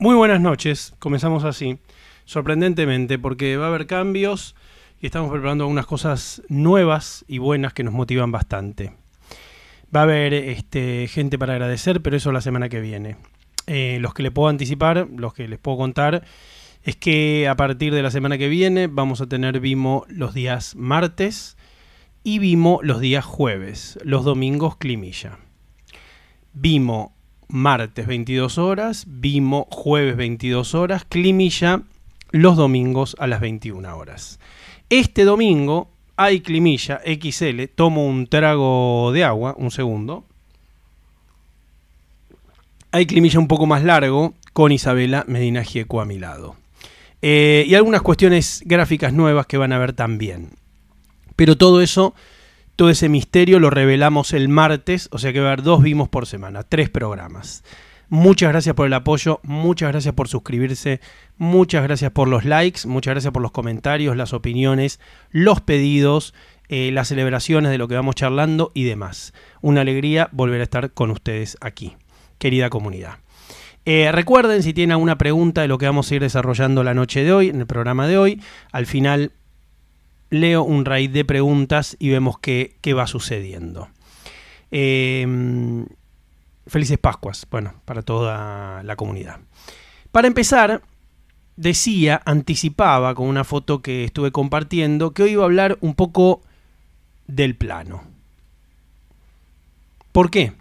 Muy buenas noches, comenzamos así, sorprendentemente, porque va a haber cambios y estamos preparando algunas cosas nuevas y buenas que nos motivan bastante. Va a haber este, gente para agradecer, pero eso la semana que viene. Eh, los que le puedo anticipar, los que les puedo contar, es que a partir de la semana que viene vamos a tener Vimo los días martes y Vimo los días jueves, los domingos Climilla. Vimo martes 22 horas, Vimo jueves 22 horas, Climilla los domingos a las 21 horas. Este domingo hay Climilla XL, tomo un trago de agua, un segundo. Hay Climilla un poco más largo con Isabela Medina Gieco a mi lado. Eh, y algunas cuestiones gráficas nuevas que van a ver también. Pero todo eso todo ese misterio lo revelamos el martes, o sea que va a haber dos vimos por semana, tres programas. Muchas gracias por el apoyo, muchas gracias por suscribirse, muchas gracias por los likes, muchas gracias por los comentarios, las opiniones, los pedidos, eh, las celebraciones de lo que vamos charlando y demás. Una alegría volver a estar con ustedes aquí, querida comunidad. Eh, recuerden si tienen alguna pregunta de lo que vamos a ir desarrollando la noche de hoy, en el programa de hoy, al final leo un raíz de preguntas y vemos qué, qué va sucediendo. Em, felices Pascuas, bueno, para toda la comunidad. Para empezar, decía, anticipaba con una foto que estuve compartiendo, que hoy iba a hablar un poco del plano. ¿Por qué?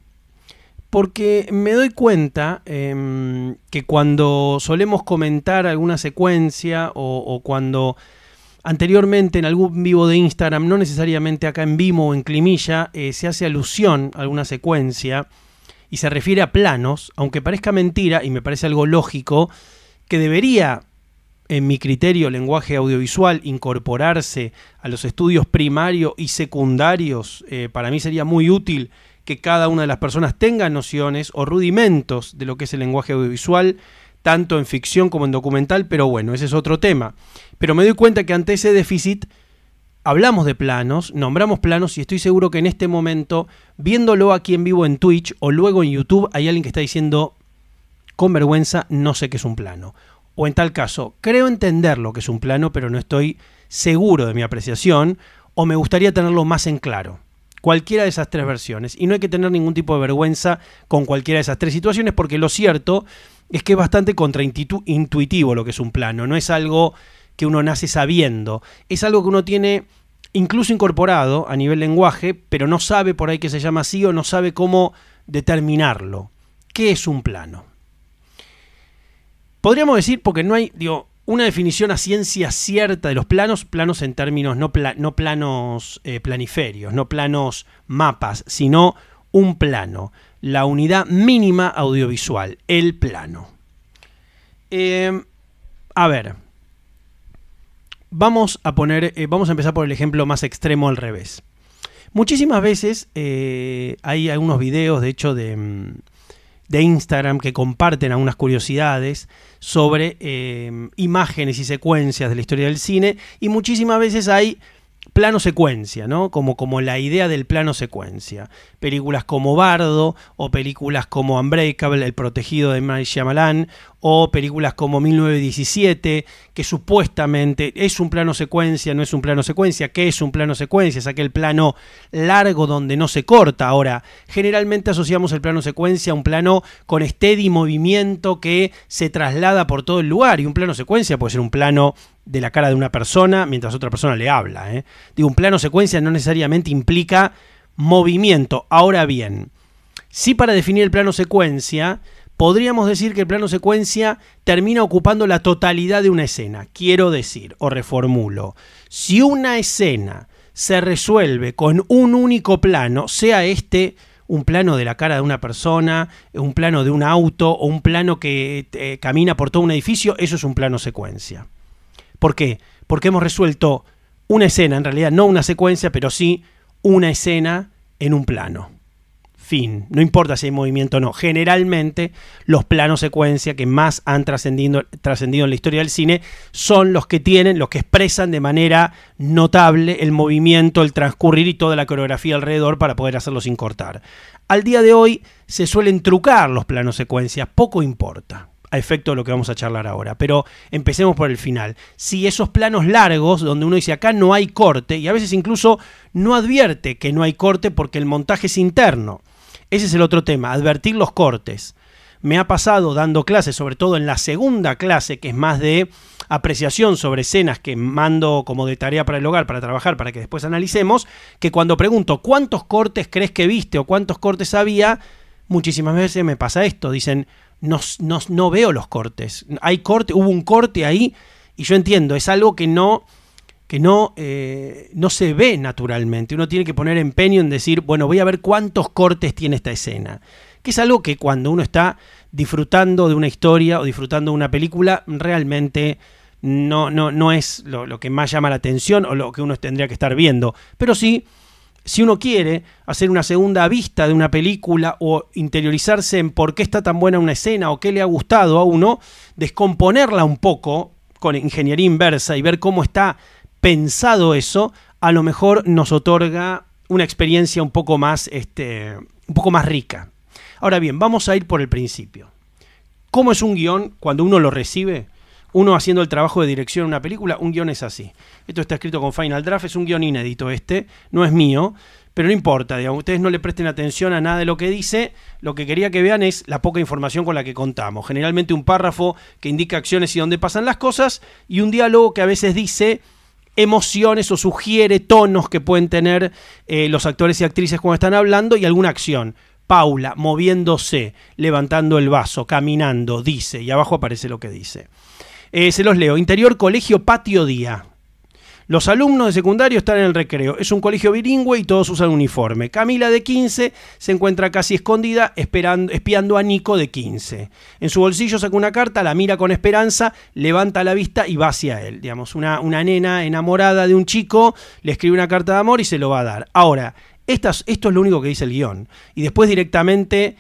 Porque me doy cuenta em, que cuando solemos comentar alguna secuencia o cuando Anteriormente, en algún vivo de Instagram, no necesariamente acá en Vimo o en Climilla, eh, se hace alusión a alguna secuencia y se refiere a planos, aunque parezca mentira y me parece algo lógico, que debería, en mi criterio, lenguaje audiovisual, incorporarse a los estudios primarios y secundarios. Eh, para mí sería muy útil que cada una de las personas tenga nociones o rudimentos de lo que es el lenguaje audiovisual tanto en ficción como en documental, pero bueno, ese es otro tema. Pero me doy cuenta que ante ese déficit hablamos de planos, nombramos planos y estoy seguro que en este momento, viéndolo aquí en vivo en Twitch o luego en YouTube, hay alguien que está diciendo, con vergüenza, no sé qué es un plano. O en tal caso, creo entender lo que es un plano, pero no estoy seguro de mi apreciación o me gustaría tenerlo más en claro. Cualquiera de esas tres versiones. Y no hay que tener ningún tipo de vergüenza con cualquiera de esas tres situaciones porque lo cierto es que es bastante contraintuitivo lo que es un plano, no es algo que uno nace sabiendo, es algo que uno tiene incluso incorporado a nivel lenguaje, pero no sabe por ahí que se llama así o no sabe cómo determinarlo. ¿Qué es un plano? Podríamos decir, porque no hay, una definición a ciencia cierta de los planos, planos en términos no, planos eh, planiferios, no planos mapas, sino un plano la unidad mínima audiovisual, el plano. Em, a ver, vamos a poner, eh, vamos a empezar por el ejemplo más extremo al revés. Muchísimas veces eh, hay algunos videos, de hecho, de, mm, de, Instagram que comparten algunas curiosidades sobre em, imágenes y secuencias de la historia del cine, y muchísimas veces hay plano secuencia, ¿no? Como, como la idea del plano secuencia. Películas como Bardo, o películas como Unbreakable, El Protegido de Maya Shyamalan, o películas como 1917, que supuestamente es un plano secuencia, no es un plano secuencia, ¿qué es un plano secuencia? Es aquel plano largo donde no se corta. Ahora, generalmente asociamos el plano secuencia a un plano con steady movimiento que se traslada por todo el lugar, y un plano secuencia puede ser un plano de la cara de una persona mientras otra persona le habla. ¿eh? Digo, un plano secuencia no necesariamente implica movimiento. Ahora bien, si para definir el plano secuencia, podríamos decir que el plano secuencia termina ocupando la totalidad de una escena. Quiero decir, o reformulo, si una escena se resuelve con un único plano, sea este un plano de la cara de una persona, un plano de un auto o un plano que eh, camina por todo un edificio, eso es un plano secuencia. ¿Por qué? Porque hemos resuelto una escena, en realidad no una secuencia, pero sí una escena en un plano. Fin. No importa si hay movimiento o no. Generalmente los planos secuencia que más han trascendido, en la historia del cine son los que tienen, los que expresan de manera notable el movimiento, el transcurrir y toda la coreografía alrededor para poder hacerlo sin cortar. Al día de hoy se suelen trucar los planos secuencia. poco importa a efecto de lo que vamos a charlar ahora. Pero empecemos por el final. Si esos planos largos, donde uno dice acá no hay corte, y a veces incluso no advierte que no hay corte porque el montaje es interno. Ese es el otro tema, advertir los cortes. Me ha pasado dando clases, sobre todo en la segunda clase, que es más de apreciación sobre escenas que mando como de tarea para el hogar, para trabajar, para que después analicemos, que cuando pregunto cuántos cortes crees que viste o cuántos cortes había, muchísimas veces me pasa esto. Dicen, no, veo los cortes. Hay corte, hubo un corte ahí y yo entiendo, es algo que no que no, eh, no se ve naturalmente. Uno tiene que poner empeño en decir, bueno, voy a ver cuántos cortes tiene esta escena. Que es algo que cuando uno está disfrutando de una historia o disfrutando de una película, realmente no, no, no es lo, lo que más llama la atención o lo que uno tendría que estar viendo. Pero sí si uno quiere hacer una segunda vista de una película o interiorizarse en por qué está tan buena una escena o qué le ha gustado a uno, descomponerla un poco con ingeniería inversa y ver cómo está pensado eso, a lo mejor nos otorga una experiencia un poco más, este, un poco más rica. Ahora bien, vamos a ir por el principio. ¿Cómo es un guión cuando uno lo recibe? uno haciendo el trabajo de dirección en una película, un guión es así. Esto está escrito con Final Draft, es un guión inédito este, no es mío, pero no importa, digamos, ustedes no le presten atención a nada de lo que dice, lo que quería que vean es la poca información con la que contamos. Generalmente un párrafo que indica acciones y dónde pasan las cosas, y un diálogo que a veces dice emociones o sugiere tonos que pueden tener eh, los actores y actrices cuando están hablando y alguna acción. Paula, moviéndose, levantando el vaso, caminando, dice, y abajo aparece lo que dice. Eh, se los leo. Interior Colegio Patio Día. Los alumnos de secundario están en el recreo. Es un colegio bilingüe y todos usan uniforme. Camila de 15 se encuentra casi escondida esperando, espiando a Nico de 15. En su bolsillo saca una carta, la mira con esperanza, levanta la vista y va hacia él. Digamos, una, una nena enamorada de un chico le escribe una carta de amor y se lo va a dar. Ahora, esto es lo único que dice el guión. Y después directamente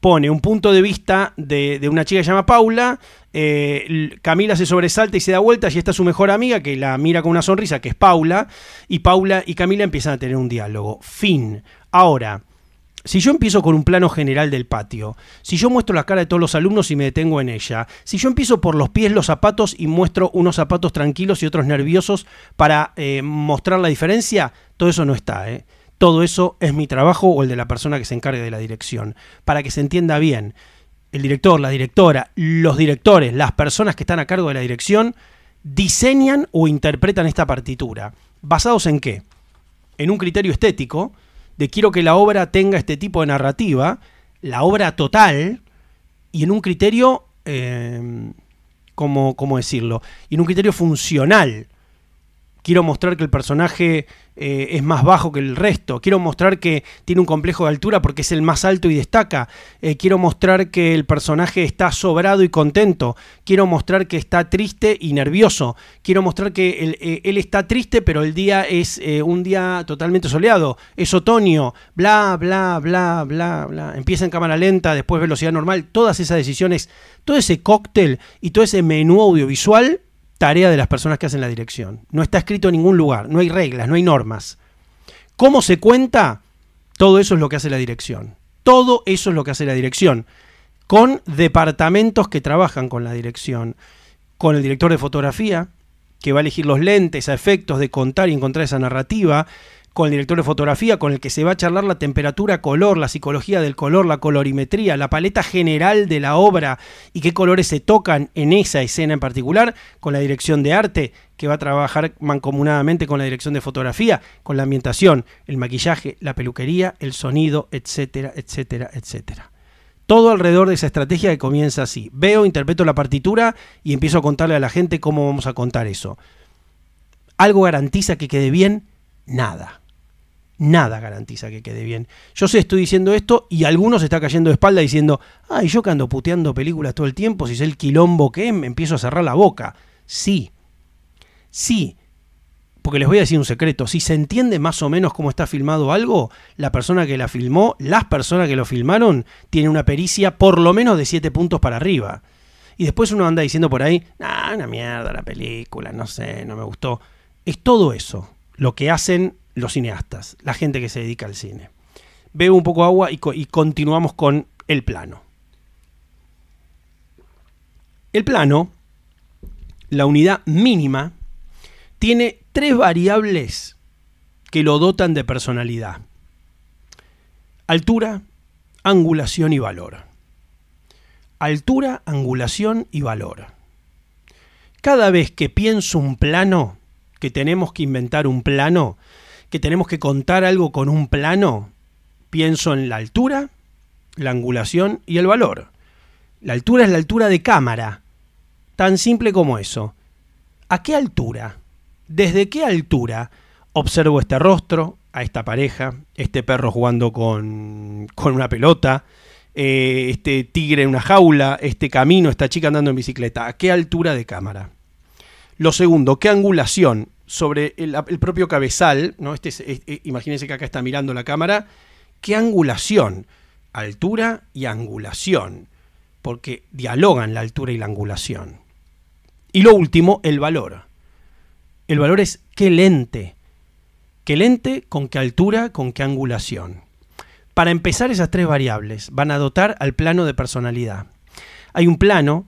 pone un punto de vista de, de, una chica que se llama Paula, eh, Camila se sobresalta y se da vuelta y está su mejor amiga que la mira con una sonrisa, que es Paula, y Paula y Camila empiezan a tener un diálogo. Fin. Ahora, si yo empiezo con un plano general del patio, si yo muestro la cara de todos los alumnos y me detengo en ella, si yo empiezo por los pies, los zapatos y muestro unos zapatos tranquilos y otros nerviosos para eh, mostrar la diferencia, todo eso no está, ¿eh? Todo eso es mi trabajo o el de la persona que se encargue de la dirección, para que se entienda bien el director, la directora, los directores, las personas que están a cargo de la dirección, diseñan o interpretan esta partitura. ¿Basados en qué? En un criterio estético, de quiero que la obra tenga este tipo de narrativa, la obra total, y en un criterio, eh, ¿cómo decirlo? Y en un criterio funcional quiero mostrar que el personaje eh, es más bajo que el resto, quiero mostrar que tiene un complejo de altura porque es el más alto y destaca, eh, quiero mostrar que el personaje está sobrado y contento, quiero mostrar que está triste y nervioso, quiero mostrar que eh, él, está triste pero el día es un día totalmente soleado, es otoño, bla, bla, bla, bla, bla, empieza en cámara lenta, después velocidad normal, todas esas decisiones, todo ese cóctel y todo ese menú audiovisual tarea de las personas que hacen la dirección. No está escrito en ningún lugar, no hay reglas, no hay normas. ¿Cómo se cuenta? Todo eso es lo que hace la dirección. Todo eso es lo que hace la dirección. Con departamentos que trabajan con la dirección, con el director de fotografía, que va a elegir los lentes a efectos de contar y encontrar esa narrativa, con el director de fotografía, con el que se va a charlar la temperatura, color, la psicología del color, la colorimetría, la paleta general de la obra y qué colores se tocan en esa escena en particular, con la dirección de arte, que va a trabajar mancomunadamente con la dirección de fotografía, con la ambientación, el maquillaje, la peluquería, el sonido, etcétera, etcétera, etcétera todo alrededor de esa estrategia que comienza así. Veo, interpreto la partitura y empiezo a contarle a la gente cómo vamos a contar eso. ¿Algo garantiza que quede bien? Nada nada garantiza que quede bien. Yo sé, estoy diciendo esto y algunos se está cayendo de espalda diciendo, ay, yo que ando puteando películas todo el tiempo, si es el quilombo que me empiezo a cerrar la boca. Sí, sí, porque les voy a decir un secreto, si se entiende más o menos cómo está filmado algo, la persona que la filmó, las personas que lo filmaron, tiene una pericia por lo menos de siete puntos para arriba. Y después uno anda diciendo por ahí, ah, una mierda la película, no sé, no me gustó. Es todo eso lo que hacen los cineastas, la gente que se dedica al cine. Bebo un poco agua y, y continuamos con el plano. El plano, la unidad mínima, tiene tres variables que lo dotan de personalidad. Altura, angulación y valor. Altura, angulación y valor. Cada vez que pienso un plano, que tenemos que inventar un plano, que tenemos que contar algo con un plano, pienso en la altura, la angulación y el valor. La altura es la altura de cámara, tan simple como eso. ¿A qué altura? ¿Desde qué altura observo este rostro, a esta pareja, este perro jugando con, una pelota, eh, este tigre en una jaula, este camino, esta chica andando en bicicleta? ¿A qué altura de cámara? Lo segundo, ¿qué angulación? sobre el, propio cabezal, ¿no? Este imagínense que acá está mirando la cámara, qué angulación, altura y angulación, porque dialogan la altura y la angulación. Y lo último, el valor. El valor es qué lente, qué lente, con qué altura, con qué angulación. Para empezar, esas tres variables van a dotar al plano de personalidad. Hay un plano,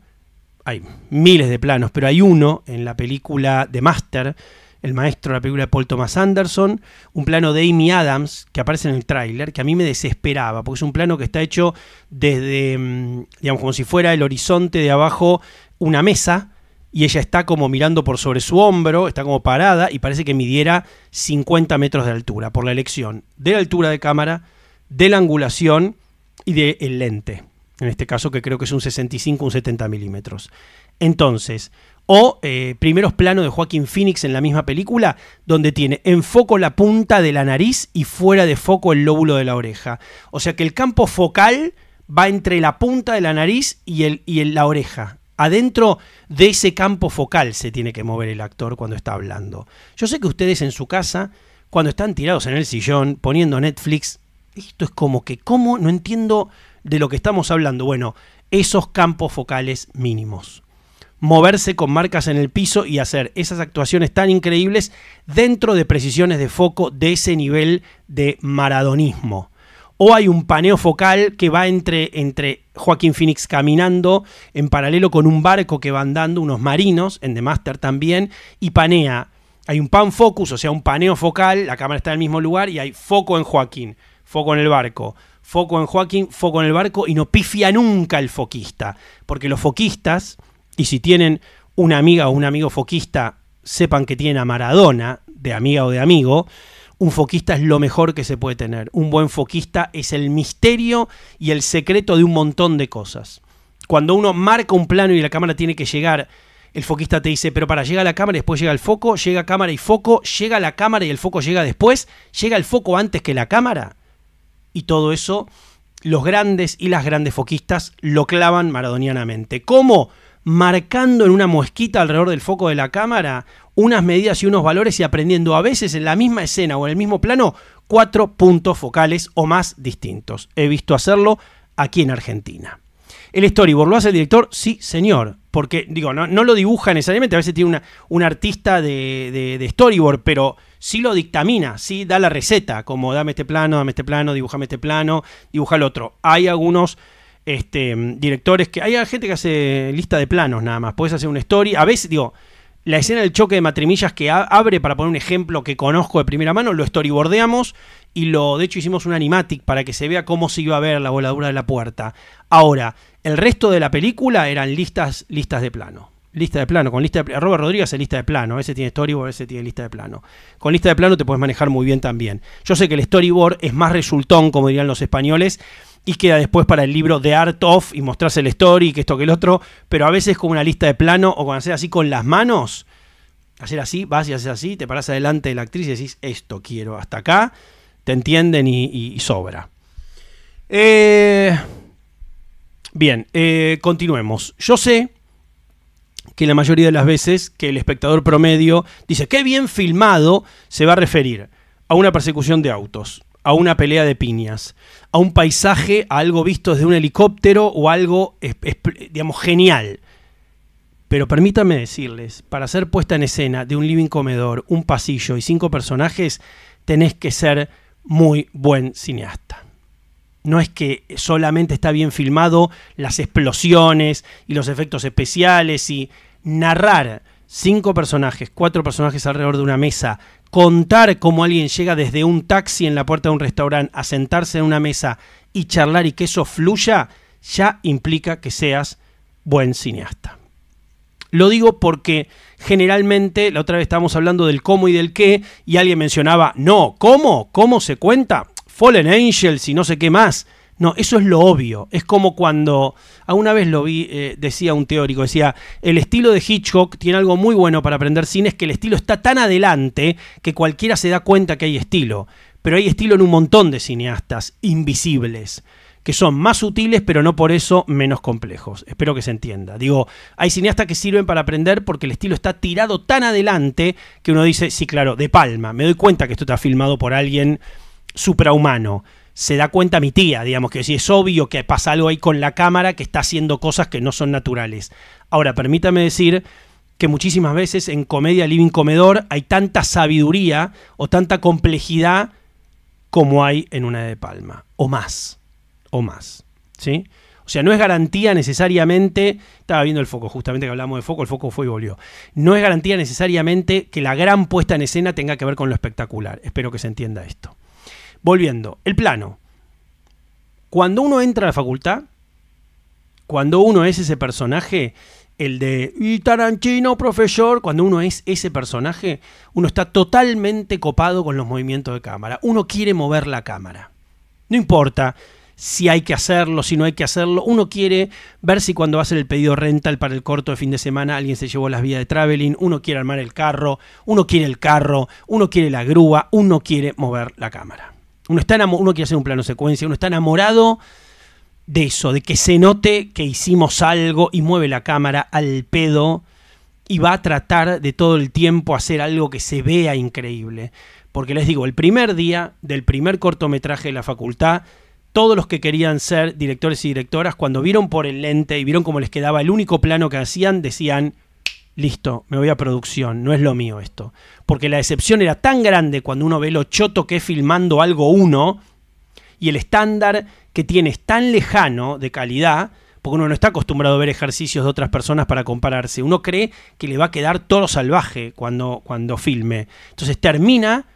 hay miles de planos, pero hay uno en la película de Master, el maestro de la película de Paul Thomas Anderson, un plano de Amy Adams que aparece en el tráiler, que a mí me desesperaba, porque es un plano que está hecho desde, mm, digamos, como si fuera el horizonte de abajo una mesa, y ella está como mirando por sobre su hombro, está como parada y parece que midiera 50 metros de altura por la elección de la altura de cámara, de la angulación y del lente. En este caso que creo que es un 65, un 70 milímetros. Entonces, o eh, primeros planos de Joaquín Phoenix en la misma película, donde tiene en foco la punta de la nariz y fuera de foco el lóbulo de la oreja. O sea que el campo focal va entre la punta de la nariz y, el, y la oreja. Adentro de ese campo focal se tiene que mover el actor cuando está hablando. Yo sé que ustedes en su casa, cuando están tirados en el sillón, poniendo Netflix, esto es como que, ¿cómo? No entiendo de lo que estamos hablando. Bueno, esos campos focales mínimos moverse con marcas en el piso y hacer esas actuaciones tan increíbles dentro de precisiones de foco de ese nivel de maradonismo. O hay un paneo focal que va entre, entre Joaquín Phoenix caminando en paralelo con un barco que van dando unos marinos, en The Master también, y panea. Hay un pan focus, o sea, un paneo focal, la cámara está en el mismo lugar y hay foco en Joaquín, foco en el barco, foco en Joaquín, foco en el barco y no pifia nunca el foquista, porque los foquistas y si tienen una amiga o un amigo foquista, sepan que tienen a Maradona, de amiga o de amigo, un foquista es lo mejor que se puede tener. Un buen foquista es el misterio y el secreto de un montón de cosas. Cuando uno marca un plano y la cámara tiene que llegar, el foquista te dice, pero para, llegar a la cámara y después llega el foco, llega cámara y foco, llega la cámara y el foco llega después, llega el foco antes que la cámara. Y todo eso, los grandes y las grandes foquistas lo clavan maradonianamente. ¿Cómo? marcando en una mosquita alrededor del foco de la cámara unas medidas y unos valores y aprendiendo a veces en la misma escena o en el mismo plano cuatro puntos focales o más distintos. He visto hacerlo aquí en Argentina. El storyboard lo hace el director, sí, señor. Porque, digo, no, no lo dibuja necesariamente, a veces tiene una, un artista de, de, storyboard, pero sí lo dictamina, sí da la receta, como dame este plano, dame este plano, dibujame este plano, dibuja el otro. Hay algunos este, mm, directores que. Hay gente que hace lista de planos nada más. Puedes hacer una story. A veces, digo, la escena del choque de matrimillas que abre, para poner un ejemplo que conozco de primera mano, lo storyboardeamos y lo, de hecho, hicimos un animatic para que se vea cómo se iba a ver la voladura de la puerta. Ahora, el resto de la película eran listas, listas de plano. Lista de plano, con lista de Robert Rodríguez es lista de plano, ese tiene storyboard, ese tiene lista de plano. Con lista de plano te puedes manejar muy bien también. Yo sé que el storyboard es más resultón, como dirían los españoles, y queda después para el libro de Art of y mostrarse el story, que esto, que el otro, pero a veces con una lista de plano o con hacer así con las manos, hacer así, vas y haces así, te paras adelante de la actriz y decís, esto quiero, hasta acá, te entienden y, sobra. Eh, bien, eh, continuemos. Yo sé que la mayoría de las veces que el espectador promedio dice, qué bien filmado, se va a referir a una persecución de autos a una pelea de piñas, a un paisaje, a algo visto desde un helicóptero o algo, digamos, genial. Pero permítanme decirles, para ser puesta en escena de un living comedor, un pasillo y cinco personajes, tenés que ser muy buen cineasta. No es que solamente está bien filmado las explosiones y los efectos especiales y narrar cinco personajes, cuatro personajes alrededor de una mesa, contar cómo alguien llega desde un taxi en la puerta de un restaurante a sentarse en una mesa y charlar y que eso fluya, ya implica que seas buen cineasta. Lo digo porque generalmente, la otra vez estábamos hablando del cómo y del qué, y alguien mencionaba, no, ¿cómo? ¿Cómo se cuenta? Fallen Angels y no sé qué más. No, eso es lo obvio. Es como cuando, alguna vez lo vi, eh, decía un teórico, decía, el estilo de Hitchcock tiene algo muy bueno para aprender cine, es que el estilo está tan adelante que cualquiera se da cuenta que hay estilo. Pero hay estilo en un montón de cineastas invisibles, que son más sutiles, pero no por eso menos complejos. Espero que se entienda. Digo, hay cineastas que sirven para aprender porque el estilo está tirado tan adelante que uno dice, sí, claro, de palma, me doy cuenta que esto está filmado por alguien suprahumano se da cuenta mi tía, digamos, que si es obvio que pasa algo ahí con la cámara que está haciendo cosas que no son naturales. Ahora, permítame decir que muchísimas veces en comedia living comedor hay tanta sabiduría o tanta complejidad como hay en una de Palma, o más, o más, ¿sí? O sea, no es garantía necesariamente, estaba viendo el foco, justamente que hablamos de foco, el foco fue y volvió. No es garantía necesariamente que la gran puesta en escena tenga que ver con lo espectacular. Espero que se entienda esto. Volviendo, el plano. Cuando uno entra a la facultad, cuando uno es ese personaje, el de y Tarantino, profesor, cuando uno es ese personaje, uno está totalmente copado con los movimientos de cámara. Uno quiere mover la cámara. No importa si hay que hacerlo, si no hay que hacerlo. Uno quiere ver si cuando va a hacer el pedido rental para el corto de fin de semana alguien se llevó las vías de traveling, uno quiere armar el carro, uno quiere el carro, uno quiere la grúa, uno quiere mover la cámara. Uno, está uno quiere hacer un plano secuencia, uno está enamorado de eso, de que se note que hicimos algo y mueve la cámara al pedo y va a tratar de todo el tiempo hacer algo que se vea increíble. Porque les digo, el primer día del primer cortometraje de la facultad, todos los que querían ser directores y directoras, cuando vieron por el lente y vieron cómo les quedaba el único plano que hacían, decían, listo, me voy a producción, no es lo mío esto. Porque la decepción era tan grande cuando uno ve lo choto que es filmando algo uno y el estándar que tiene es tan lejano de calidad, porque uno no está acostumbrado a ver ejercicios de otras personas para compararse. Uno cree que le va a quedar todo salvaje cuando, cuando filme. Entonces termina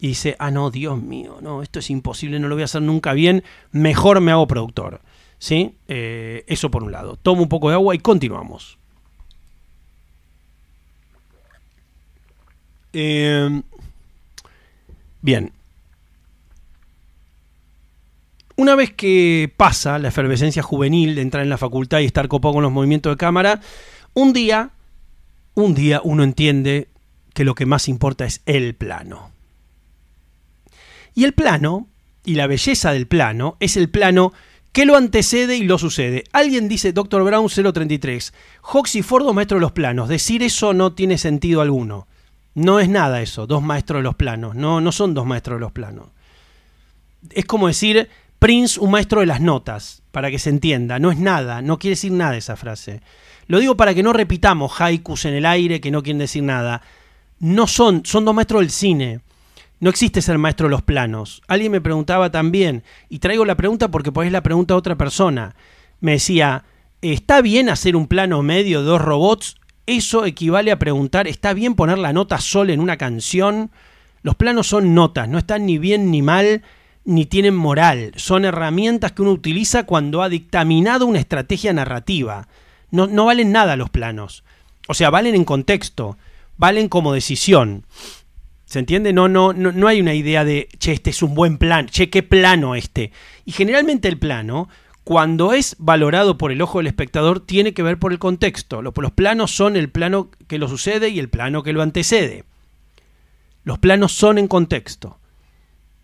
y dice, ah, no, Dios mío, no, esto es imposible, no lo voy a hacer nunca bien, mejor me hago productor. ¿Sí? Eh, eso por un lado. Tomo un poco de agua y continuamos. Em, bien. Una vez que pasa la efervescencia juvenil de entrar en la facultad y estar copado con los movimientos de cámara, un día, un día uno entiende que lo que más importa es el plano. Y el plano, y la belleza del plano, es el plano que lo antecede y lo sucede. Alguien dice, Dr. Brown 033, Hoxie Fordo, maestro de los planos, decir eso no tiene sentido alguno. No es nada eso, dos maestros de los planos. No, no son dos maestros de los planos. Es como decir Prince, un maestro de las notas, para que se entienda. No es nada, no quiere decir nada esa frase. Lo digo para que no repitamos haikus en el aire que no quieren decir nada. No son, son dos maestros del cine. No existe ser maestro de los planos. Alguien me preguntaba también, y traigo la pregunta porque es la pregunta a otra persona. Me decía, ¿está bien hacer un plano medio, dos robots eso equivale a preguntar, ¿está bien poner la nota sol en una canción? Los planos son notas, no están ni bien ni mal, ni tienen moral. Son herramientas que uno utiliza cuando ha dictaminado una estrategia narrativa. No, no valen nada los planos. O sea, valen en contexto, valen como decisión. ¿Se entiende? No, no, no, no hay una idea de, che, este es un buen plan, che, qué plano este. Y generalmente el plano, cuando es valorado por el ojo del espectador, tiene que ver por el contexto. Los, planos son el plano que lo sucede y el plano que lo antecede. Los planos son en contexto.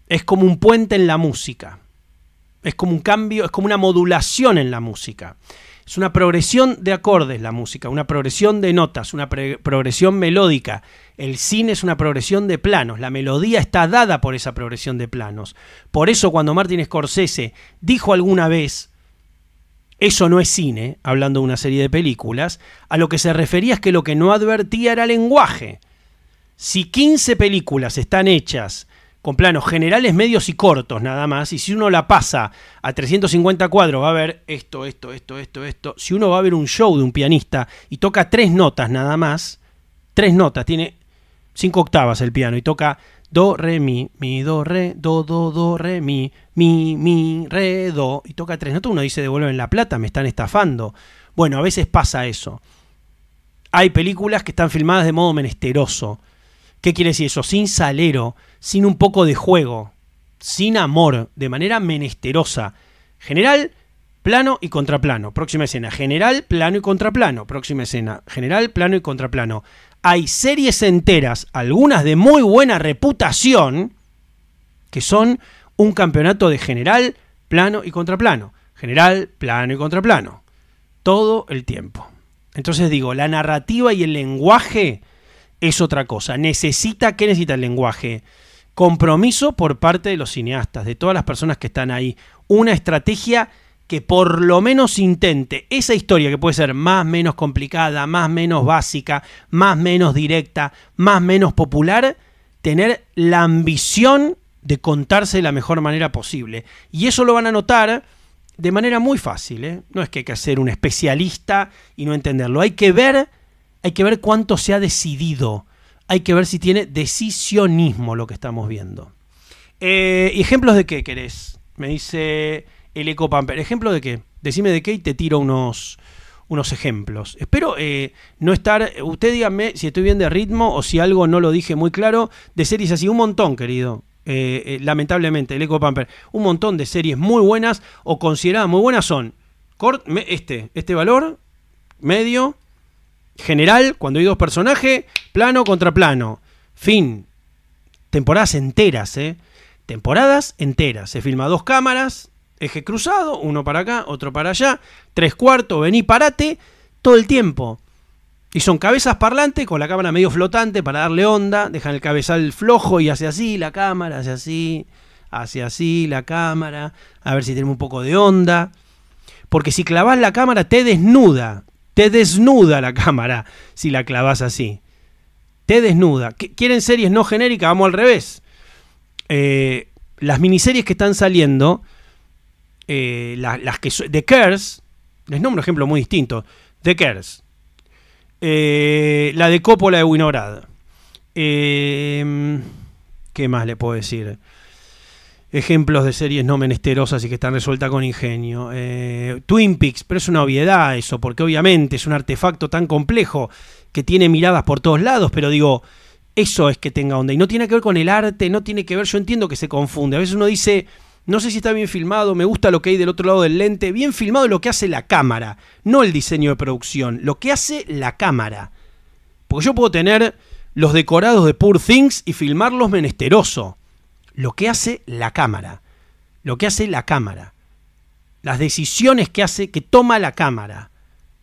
Es como un puente en la música. Es como un cambio, es como una modulación en la música. Es una progresión de acordes la música, una progresión de notas, una progresión melódica. El cine es una progresión de planos, la melodía está dada por esa progresión de planos. Por eso cuando Martin Scorsese dijo alguna vez, eso no es cine, hablando de una serie de películas, a lo que se refería es que lo que no advertía era lenguaje. Si 15 películas están hechas con planos generales, medios y cortos nada más. Y si uno la pasa a 350 va a ver esto, esto, esto, esto, esto. Si uno va a ver un show de un pianista y toca tres notas nada más, tres notas, tiene cinco octavas el piano y toca do, re, mi, mi, do, re, do, do, do, re, mi, mi, mi, re, do. Y toca tres notas, uno dice devuelven la plata, me están estafando. Bueno, a veces pasa eso. Hay películas que están filmadas de modo menesteroso ¿Qué quiere decir eso? Sin salero, sin un poco de juego, sin amor, de manera menesterosa. General, plano y contraplano. Próxima escena. General, plano y contraplano. Próxima escena. General, plano y contraplano. Hay series enteras, algunas de muy buena reputación, que son un campeonato de general, plano y contraplano. General, plano y contraplano. Todo el tiempo. Entonces digo, la narrativa y el lenguaje es otra cosa. Necesita, ¿qué necesita el lenguaje? Compromiso por parte de los cineastas, de todas las personas que están ahí. Una estrategia que por lo menos intente esa historia que puede ser más menos complicada, más menos básica, más menos directa, más menos popular, tener la ambición de contarse de la mejor manera posible. Y eso lo van a notar de manera muy fácil. ¿eh? No es que hay que ser un especialista y no entenderlo. Hay que ver hay que ver cuánto se ha decidido. Hay que ver si tiene decisionismo lo que estamos viendo. Eh, ¿Y ¿Ejemplos de qué querés? Me dice el Eco Pamper. ¿Ejemplo de qué? Decime de qué y te tiro unos, unos ejemplos. Espero eh, no estar. Usted dígame si estoy bien de ritmo o si algo no lo dije muy claro. De series así, un montón, querido. Eh, lamentablemente, el Eco Pamper. Un montón de series muy buenas o consideradas muy buenas son. este, este valor, medio, general, cuando hay dos personajes, plano contra plano. Fin. Temporadas enteras, ¿eh? Temporadas enteras. Se filma dos cámaras, eje cruzado, uno para acá, otro para allá, tres cuartos, vení, parate, todo el tiempo. Y son cabezas parlantes con la cámara medio flotante para darle onda, dejan el cabezal flojo y hace así la cámara, hace así, hace así la cámara, a ver si tenemos un poco de onda. Porque si clavas la cámara te desnuda. Te desnuda la cámara si la clavas así. Te desnuda. ¿Quieren series no genéricas? Vamos al revés. Eh, las miniseries que están saliendo, eh, las, que... The Curse, les nombro un ejemplo muy distinto. The Curse. Eh, la de Coppola de Winograd. ¿Qué más le puedo decir? ejemplos de series no menesterosas y que están resueltas con ingenio. Eh, Twin Peaks, pero es una obviedad eso, porque obviamente es un artefacto tan complejo que tiene miradas por todos lados, pero digo, eso es que tenga onda. Y no tiene que ver con el arte, no tiene que ver, yo entiendo que se confunde. A veces uno dice, no sé si está bien filmado, me gusta lo que hay del otro lado del lente. Bien filmado lo que hace la cámara, no el diseño de producción, lo que hace la cámara. Porque yo puedo tener los decorados de Poor Things y filmarlos menesteroso lo que hace la Cámara, lo que hace la Cámara, las decisiones que hace, que toma la Cámara,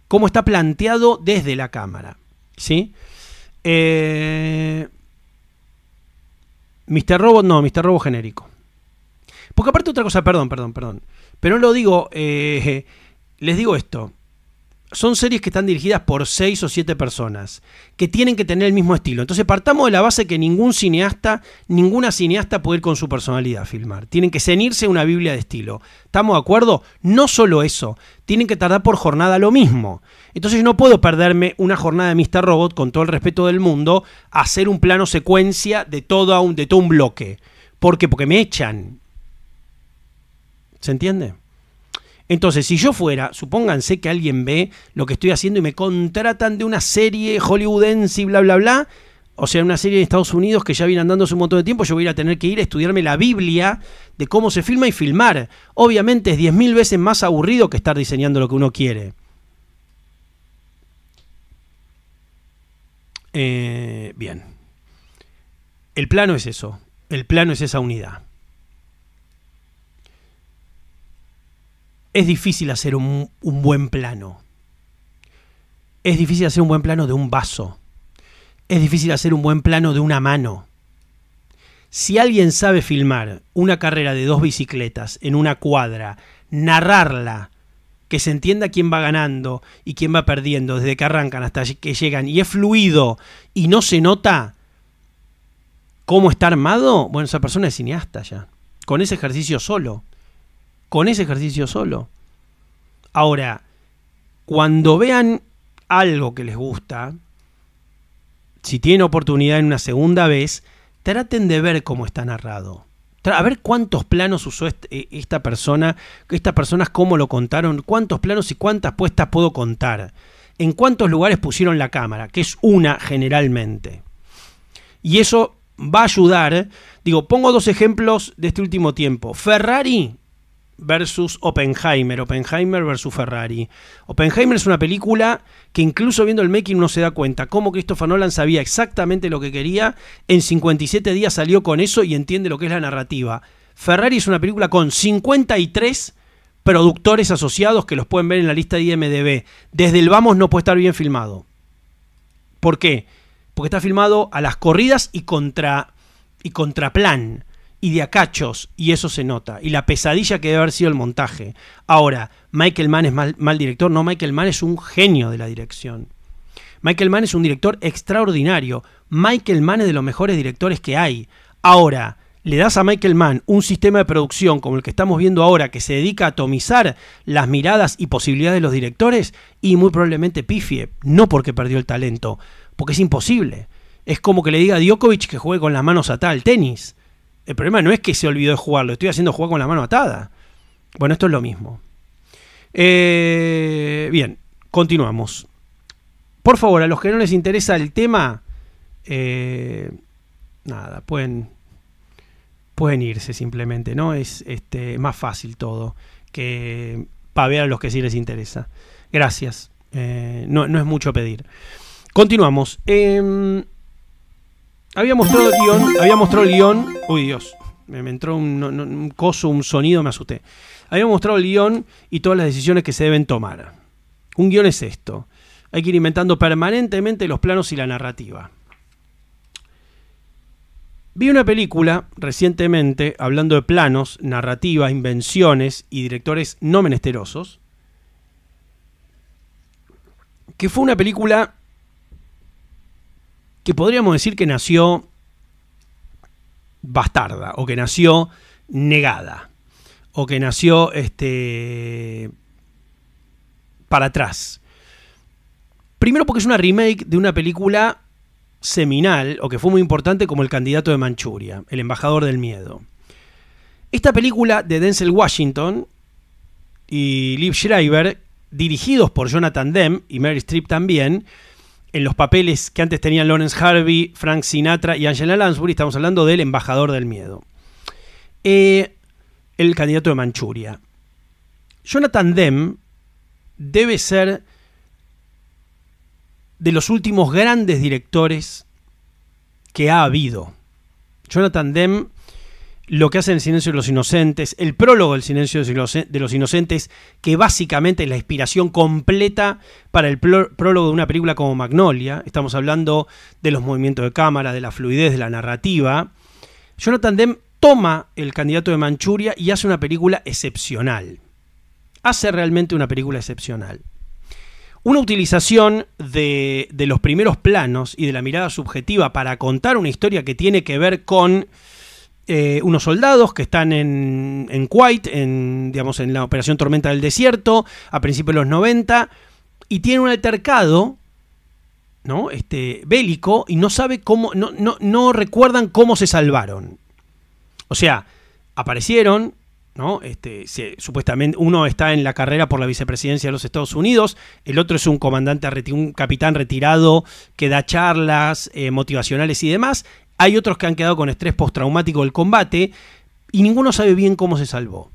cómo está planteado desde la Cámara. ¿Sí? Eh, mister Mr. no, Mr. Robo genérico. Porque aparte otra cosa, perdón, perdón, perdón. Pero lo digo, eh, les digo esto son series que están dirigidas por seis o siete personas, que tienen que tener el mismo estilo. Entonces partamos de la base que ningún cineasta, ninguna cineasta puede ir con su personalidad a filmar. Tienen que cenirse una Biblia de estilo. ¿Estamos de acuerdo? No solo eso, tienen que tardar por jornada lo mismo. Entonces no puedo perderme una jornada de Mr. Robot, con todo el respeto del mundo, a hacer un plano secuencia de todo un, de todo un bloque. ¿Por qué? Porque me echan. ¿Se entiende? Entonces, si yo fuera, supónganse que alguien ve lo que estoy haciendo y me contratan de una serie hollywoodense y bla, bla, bla, o sea, una serie de Estados Unidos que ya viene andando hace un montón de tiempo, yo voy a, tener que ir a estudiarme la Biblia de cómo se filma y filmar. Obviamente es 10.000 veces más aburrido que estar diseñando lo que uno quiere. Eh, bien. El plano es eso. El plano es esa unidad. es difícil hacer un, buen plano. Es difícil hacer un buen plano de un vaso. Es difícil hacer un buen plano de una mano. Si alguien sabe filmar una carrera de dos bicicletas en una cuadra, narrarla, que se entienda quién va ganando y quién va perdiendo desde que arrancan hasta que llegan y es fluido y no se nota cómo está armado, bueno, esa persona es cineasta ya. Con ese ejercicio solo con ese ejercicio solo. Ahora, cuando vean algo que les gusta, si tienen oportunidad en una segunda vez, traten de ver cómo está narrado. A ver cuántos planos usó eh, esta persona, estas personas cómo lo contaron, cuántos planos y cuántas puestas puedo contar, en cuántos lugares pusieron la cámara, que es una generalmente. Y eso va a ayudar. Digo, pongo dos ejemplos de este último tiempo. Ferrari versus Oppenheimer, Oppenheimer versus Ferrari. Oppenheimer es una película que incluso viendo el making no se da cuenta Como Christopher Nolan sabía exactamente lo que quería, en 57 días salió con eso y entiende lo que es la narrativa. Ferrari es una película con 53 productores asociados que los pueden ver en la lista de IMDB. Desde el vamos no puede estar bien filmado. ¿Por qué? Porque está filmado a las corridas y contra y y de acachos, y eso se nota, y la pesadilla que debe haber sido el montaje. Ahora, Michael Mann es mal, director, no, Michael Mann es un genio de la dirección. Michael Mann es un director extraordinario, Michael Mann es de los mejores directores que hay. Ahora, le das a Michael Mann un sistema de producción como el que estamos viendo ahora, que se dedica a atomizar las miradas y posibilidades de los directores, y muy probablemente pifie, no porque perdió el talento, porque es imposible. Es como que le diga a Djokovic que juegue con las manos a tal tenis. El problema no es que se olvidó de jugarlo, estoy haciendo jugar con la mano atada. Bueno, esto es lo mismo. Eh, bien, continuamos. Por favor, a los que no les interesa el tema, eh, nada, pueden, pueden irse simplemente, ¿no? Es este, más fácil todo que ver a los que sí les interesa. Gracias. Eh, no, es mucho pedir. Continuamos. Em, había mostrado el guión, había mostrado el guión. Uy, Dios, me, entró un, coso, un sonido, me asusté. Había mostrado el guión y todas las decisiones que se deben tomar. Un guión es esto. Hay que ir inventando permanentemente los planos y la narrativa. Vi una película recientemente hablando de planos, narrativa, invenciones y directores no menesterosos, que fue una película que podríamos decir que nació bastarda, o que nació negada, o que nació este, para atrás. Primero porque es una remake de una película seminal, o que fue muy importante como El candidato de Manchuria, El embajador del miedo. Esta película de Denzel Washington y Liv Schreiber, dirigidos por Jonathan Demme y Mary Streep también, en los papeles que antes tenían Lawrence Harvey, Frank Sinatra y Angela Lansbury, estamos hablando del embajador del miedo. Eh, el candidato de Manchuria. Jonathan Demme debe ser de los últimos grandes directores que ha habido. Jonathan Demme lo que hace el silencio de los inocentes, el prólogo del silencio de los inocentes, que básicamente es la inspiración completa para el prólogo de una película como Magnolia. Estamos hablando de los movimientos de cámara, de la fluidez, de la narrativa. Jonathan Demme toma el candidato de Manchuria y hace una película excepcional. Hace realmente una película excepcional. Una utilización de, de los primeros planos y de la mirada subjetiva para contar una historia que tiene que ver con eh, unos soldados que están en, Kuwait, en, digamos, en la Operación Tormenta del Desierto, a principios de los 90, y tiene un altercado ¿no? este, bélico y no sabe cómo, no, no, no recuerdan cómo se salvaron. O sea, aparecieron, ¿no? Este, supuestamente uno está en la carrera por la vicepresidencia de los Estados Unidos, el otro es un comandante, un capitán retirado que da charlas eh, motivacionales y demás, hay otros que han quedado con estrés postraumático del combate y ninguno sabe bien cómo se salvó.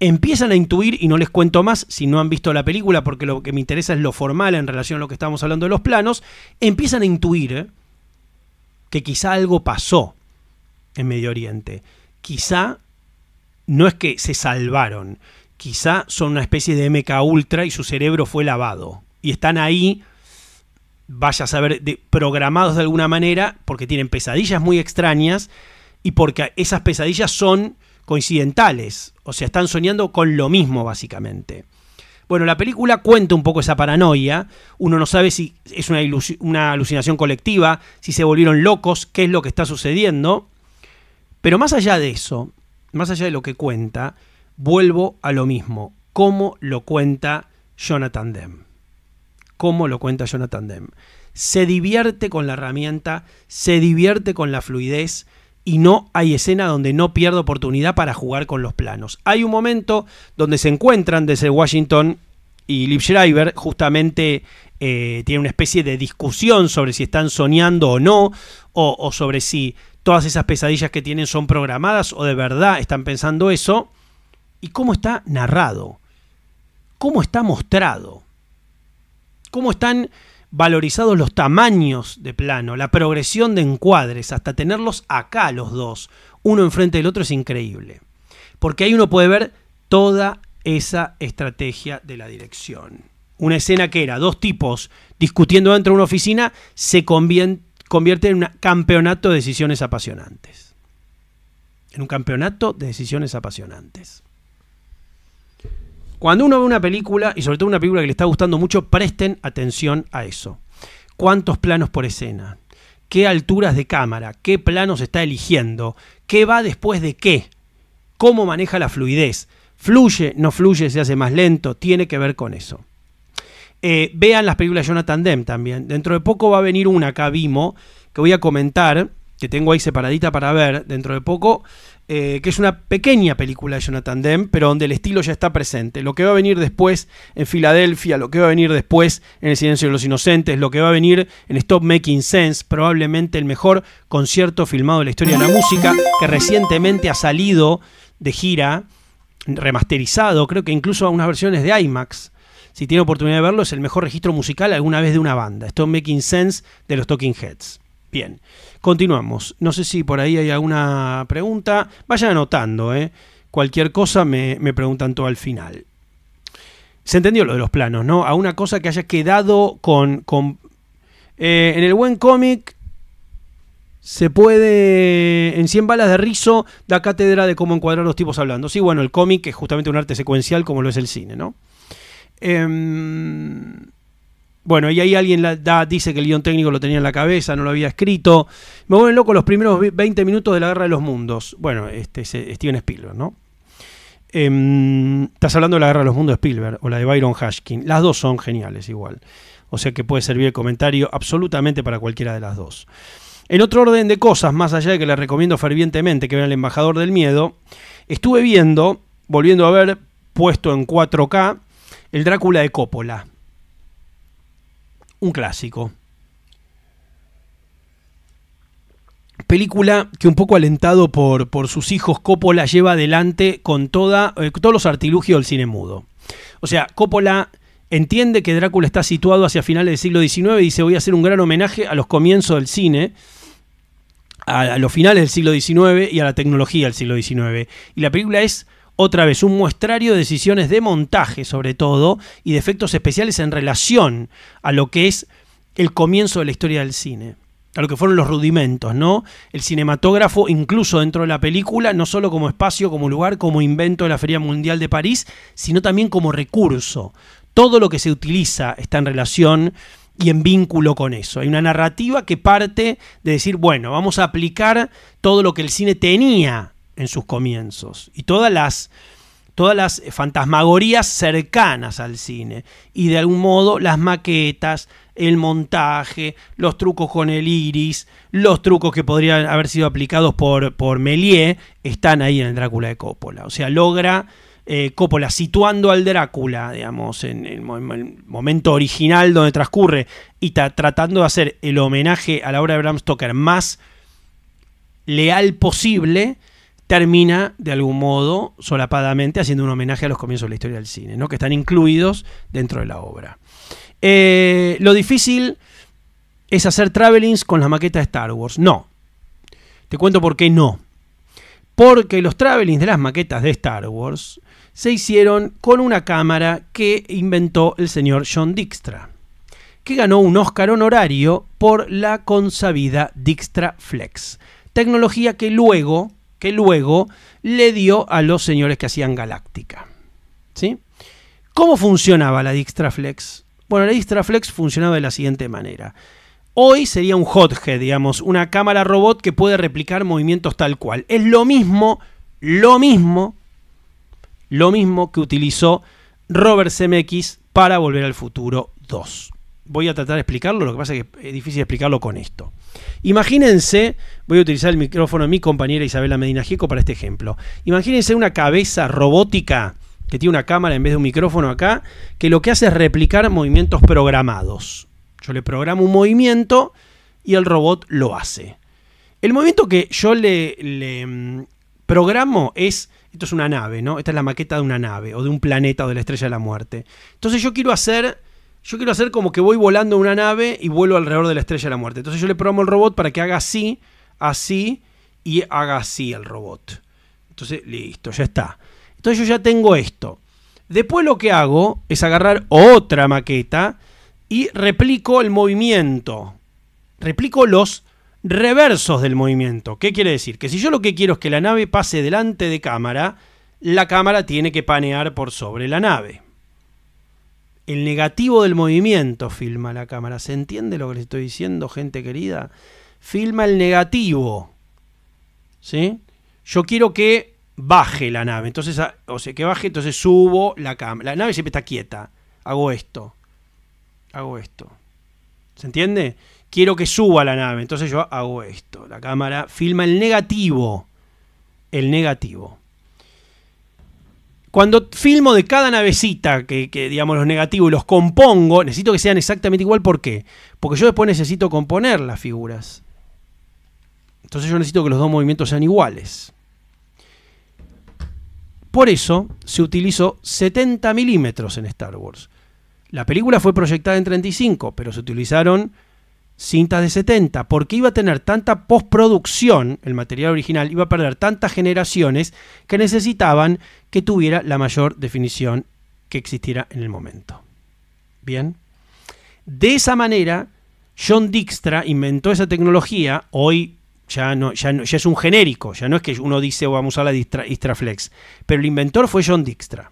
Empiezan a intuir, y no les cuento más si no han visto la película, porque lo que me interesa es lo formal en relación a lo que estamos hablando de los planos, empiezan a intuir que quizá algo pasó en Medio Oriente. Quizá no es que se salvaron, quizá son una especie de MK Ultra y su cerebro fue lavado. Y están ahí vaya a saber, programados de alguna manera, porque tienen pesadillas muy extrañas y porque esas pesadillas son coincidentales, o sea, están soñando con lo mismo básicamente. Bueno, la película cuenta un poco esa paranoia, uno no sabe si es una, una alucinación colectiva, si se volvieron locos, qué es lo que está sucediendo, pero más allá de eso, más allá de lo que cuenta, vuelvo a lo mismo, cómo lo cuenta Jonathan Demme como lo cuenta Jonathan Demme. Se divierte con la herramienta, se divierte con la fluidez y no hay escena donde no pierda oportunidad para jugar con los planos. Hay un momento donde se encuentran desde Washington y Liv Schreiber, justamente eh, tiene una especie de discusión sobre si están soñando o no, o, o sobre si todas esas pesadillas que tienen son programadas o de verdad están pensando eso, y cómo está narrado, cómo está mostrado cómo están valorizados los tamaños de plano, la progresión de encuadres, hasta tenerlos acá los dos, uno enfrente del otro, es increíble. Porque ahí uno puede ver toda esa estrategia de la dirección. Una escena que era dos tipos discutiendo dentro de una oficina se convierte en un campeonato de decisiones apasionantes. En un campeonato de decisiones apasionantes. Cuando uno ve una película, y sobre todo una película que le está gustando mucho, presten atención a eso. ¿Cuántos planos por escena? ¿Qué alturas de cámara? ¿Qué planos está eligiendo? ¿Qué va después de qué? ¿Cómo maneja la fluidez? ¿Fluye? ¿No fluye? ¿Se hace más lento? Tiene que ver con eso. Eh, vean las películas de Jonathan Demme también. Dentro de poco va a venir una acá, Vimo, que voy a comentar, que tengo ahí separadita para ver dentro de poco, eh, que es una pequeña película de Jonathan Demme, pero donde el estilo ya está presente. Lo que va a venir después en Filadelfia, lo que va a venir después en El Silencio de los Inocentes, lo que va a venir en Stop Making Sense, probablemente el mejor concierto filmado de la historia de la música, que recientemente ha salido de gira, remasterizado, creo que incluso a unas versiones de IMAX si tiene oportunidad de verlo, es el mejor registro musical alguna vez de una banda. Stop Making Sense de los Talking Heads. Bien. Continuamos. No sé si por ahí hay alguna pregunta. Vayan anotando, ¿eh? Cualquier cosa me, me preguntan todo al final. Se entendió lo de los planos, ¿no? A una cosa que haya quedado con... con eh, en el buen cómic se puede, en 100 balas de rizo, da cátedra de cómo encuadrar los tipos hablando. Sí, bueno, el cómic es justamente un arte secuencial como lo es el cine, ¿no? Em, bueno, y ahí alguien dice que el guión técnico lo tenía en la cabeza, no lo había escrito. Me vuelven loco los primeros 20 minutos de la Guerra de los Mundos. Bueno, este es Steven Spielberg, ¿no? Em, estás hablando de la Guerra de los Mundos de Spielberg o la de Byron Hashkin. Las dos son geniales igual. O sea que puede servir el comentario absolutamente para cualquiera de las dos. En otro orden de cosas, más allá de que les recomiendo fervientemente que vean El Embajador del Miedo, estuve viendo, volviendo a ver, puesto en 4K, el Drácula de Coppola un clásico. Película que un poco alentado por, sus hijos, Coppola lleva adelante con toda, eh, todos los artilugios del cine mudo. O sea, Coppola entiende que Drácula está situado hacia finales del siglo XIX y dice voy a hacer un gran homenaje a los comienzos del cine, a, a los finales del siglo XIX y a la tecnología del siglo XIX. Y la película es otra vez un muestrario de decisiones de montaje sobre todo y de efectos especiales en relación a lo que es el comienzo de la historia del cine a lo que fueron los rudimentos, ¿no? El cinematógrafo, incluso dentro de la película, no solo como espacio, como lugar, como invento de la Feria Mundial de París, sino también como recurso. Todo lo que se utiliza está en relación y en vínculo con eso. Hay una narrativa que parte de decir, bueno, vamos a aplicar todo lo que el cine tenía en sus comienzos y todas las, todas las fantasmagorías cercanas al cine y de algún modo las maquetas, el montaje, los trucos con el iris, los trucos que podrían haber sido aplicados por, por Méliès, están ahí en el Drácula de Coppola. O sea, logra eh, Coppola situando al Drácula, digamos, en el, momento original donde transcurre y tratando de hacer el homenaje a la obra de Bram Stoker más leal posible termina de algún modo solapadamente haciendo un homenaje a los comienzos de la historia del cine, ¿no? que están incluidos dentro de la obra. Eh, lo difícil es hacer travelings con las maquetas de Star Wars. No. Te cuento por qué no. Porque los travelings de las maquetas de Star Wars se hicieron con una cámara que inventó el señor John Dijkstra, que ganó un Oscar honorario por la consabida Dijkstra Flex, tecnología que luego que luego le dio a los señores que hacían Galáctica. ¿Sí? ¿Cómo funcionaba la Flex? Bueno, la Dixtraflex funcionaba de la siguiente manera. Hoy sería un hothead, digamos, una cámara robot que puede replicar movimientos tal cual. Es lo mismo, lo mismo, lo mismo que utilizó Robert Zemeckis para Volver al Futuro 2 voy a tratar de explicarlo, lo que pasa es que es difícil explicarlo con esto. Imagínense, voy a utilizar el micrófono de mi compañera Isabela Medina Gieco para este ejemplo. Imagínense una cabeza robótica que tiene una cámara en vez de un micrófono acá, que lo que hace es replicar movimientos programados. Yo le programo un movimiento y el robot lo hace. El movimiento que yo le, le mm, programo es, esto es una nave, ¿no? Esta es la maqueta de una nave o de un planeta o de la estrella de la muerte. Entonces yo quiero hacer yo quiero hacer como que voy volando una nave y vuelo alrededor de la estrella de la muerte. Entonces yo le promo el robot para que haga así, así y haga así el robot. Entonces, listo, ya está. Entonces yo ya tengo esto. Después lo que hago es agarrar otra maqueta y replico el movimiento. Replico los reversos del movimiento. ¿Qué quiere decir? Que si yo lo que quiero es que la nave pase delante de cámara, la cámara tiene que panear por sobre la nave el negativo del movimiento filma la cámara. ¿Se entiende lo que le estoy diciendo, gente querida? Filma el negativo. ¿Sí? Yo quiero que baje la nave. Entonces, o sea, que baje, entonces subo la cámara. La nave siempre está quieta. Hago esto. Hago esto. ¿Se entiende? Quiero que suba la nave. Entonces yo hago esto. La cámara filma el negativo. El negativo. Cuando filmo de cada navecita, que, digamos los negativos, y los compongo, necesito que sean exactamente igual. ¿Por qué? Porque yo después necesito componer las figuras. Entonces yo necesito que los dos movimientos sean iguales. Por eso se utilizó 70 milímetros en Star Wars. La película fue proyectada en 35, pero se utilizaron cintas de 70, porque iba a tener tanta postproducción, el material original iba a perder tantas generaciones que necesitaban que tuviera la mayor definición que existiera en el momento. Bien. De esa manera, John Dijkstra inventó esa tecnología, hoy ya, no, ya, es un genérico, ya no es que uno dice oh, vamos a la Distraflex, pero el inventor fue John Dijkstra,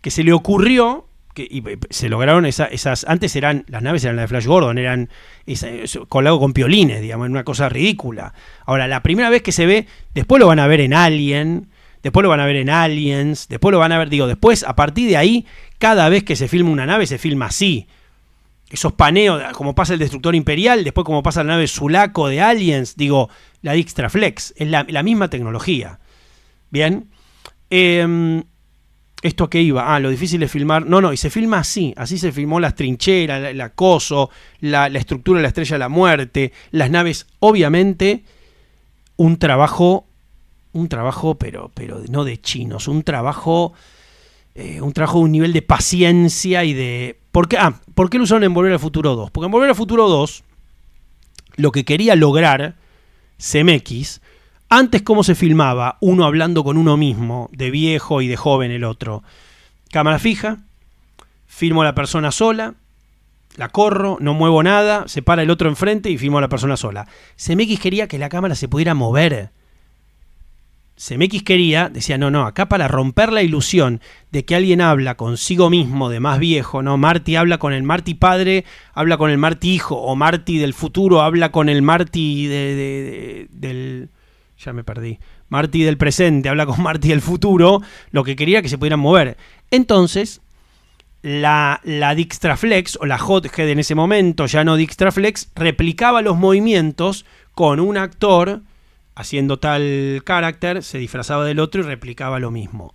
que se le ocurrió y, eh, se lograron esas. Antes eran. Las naves eran las de Flash Gordon, eran colado con piolines, digamos, una cosa ridícula. Ahora, la primera vez que se ve, después lo van a ver en Alien. Después lo van a ver en Aliens, después lo van a ver, digo, después, a partir de ahí, cada vez que se filma una nave, se filma así esos paneos, como pasa el destructor imperial, después como pasa la nave zulaco de Aliens, digo, la Dijkstra Flex, es la, la misma tecnología. Bien. Eh, ¿Esto qué iba? Ah, lo difícil es filmar. No, no, y se filma así. Así se filmó las trincheras, el acoso, la, estructura de la estrella de la muerte, las naves. Obviamente, un trabajo, un trabajo, pero, pero no de chinos, un trabajo, eh, un trabajo de un nivel de paciencia y de. ¿Por qué? Ah, ¿por qué lo usaron en Volver al Futuro 2? Porque en Volver al Futuro 2, lo que quería lograr CMX... Antes cómo se filmaba, uno hablando con uno mismo, de viejo y de joven el otro. Cámara fija, filmo a la persona sola, la corro, no muevo nada, se para el otro enfrente y filmo a la persona sola. CMX quería que la cámara se pudiera mover. CMX quería, decía, no, no, acá para romper la ilusión de que alguien habla consigo mismo de más viejo, ¿no? Marty habla con el Marty padre, habla con el Marty hijo, o Marty del futuro habla con el Marty del ya me perdí. Marty del presente habla con Marty del futuro, lo que quería que se pudieran mover. Entonces, la, la Dixtraflex o la Hothead en ese momento, ya no Dixtraflex, replicaba los movimientos con un actor haciendo tal carácter, se disfrazaba del otro y replicaba lo mismo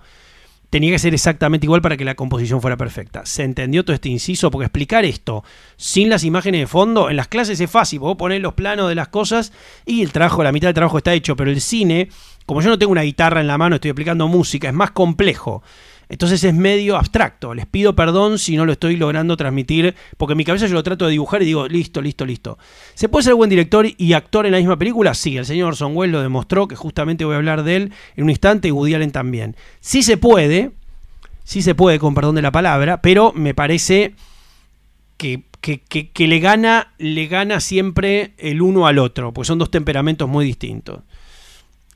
tenía que ser exactamente igual para que la composición fuera perfecta. ¿Se entendió todo este inciso? Porque explicar esto sin las imágenes de fondo, en las clases es fácil, vos ponés los planos de las cosas y el trabajo, la mitad del trabajo está hecho, pero el cine, como yo no tengo una guitarra en la mano, estoy aplicando música, es más complejo. Entonces es medio abstracto. Les pido perdón si no lo estoy logrando transmitir, porque en mi cabeza yo lo trato de dibujar y digo, listo, listo, listo. ¿Se puede ser buen director y actor en la misma película? Sí, el señor Orson lo demostró, que justamente voy a hablar de él en un instante, y Woody Allen también. Sí se puede, sí se puede, con perdón de la palabra, pero me parece que que, que, que, le, gana, le gana siempre el uno al otro, pues son dos temperamentos muy distintos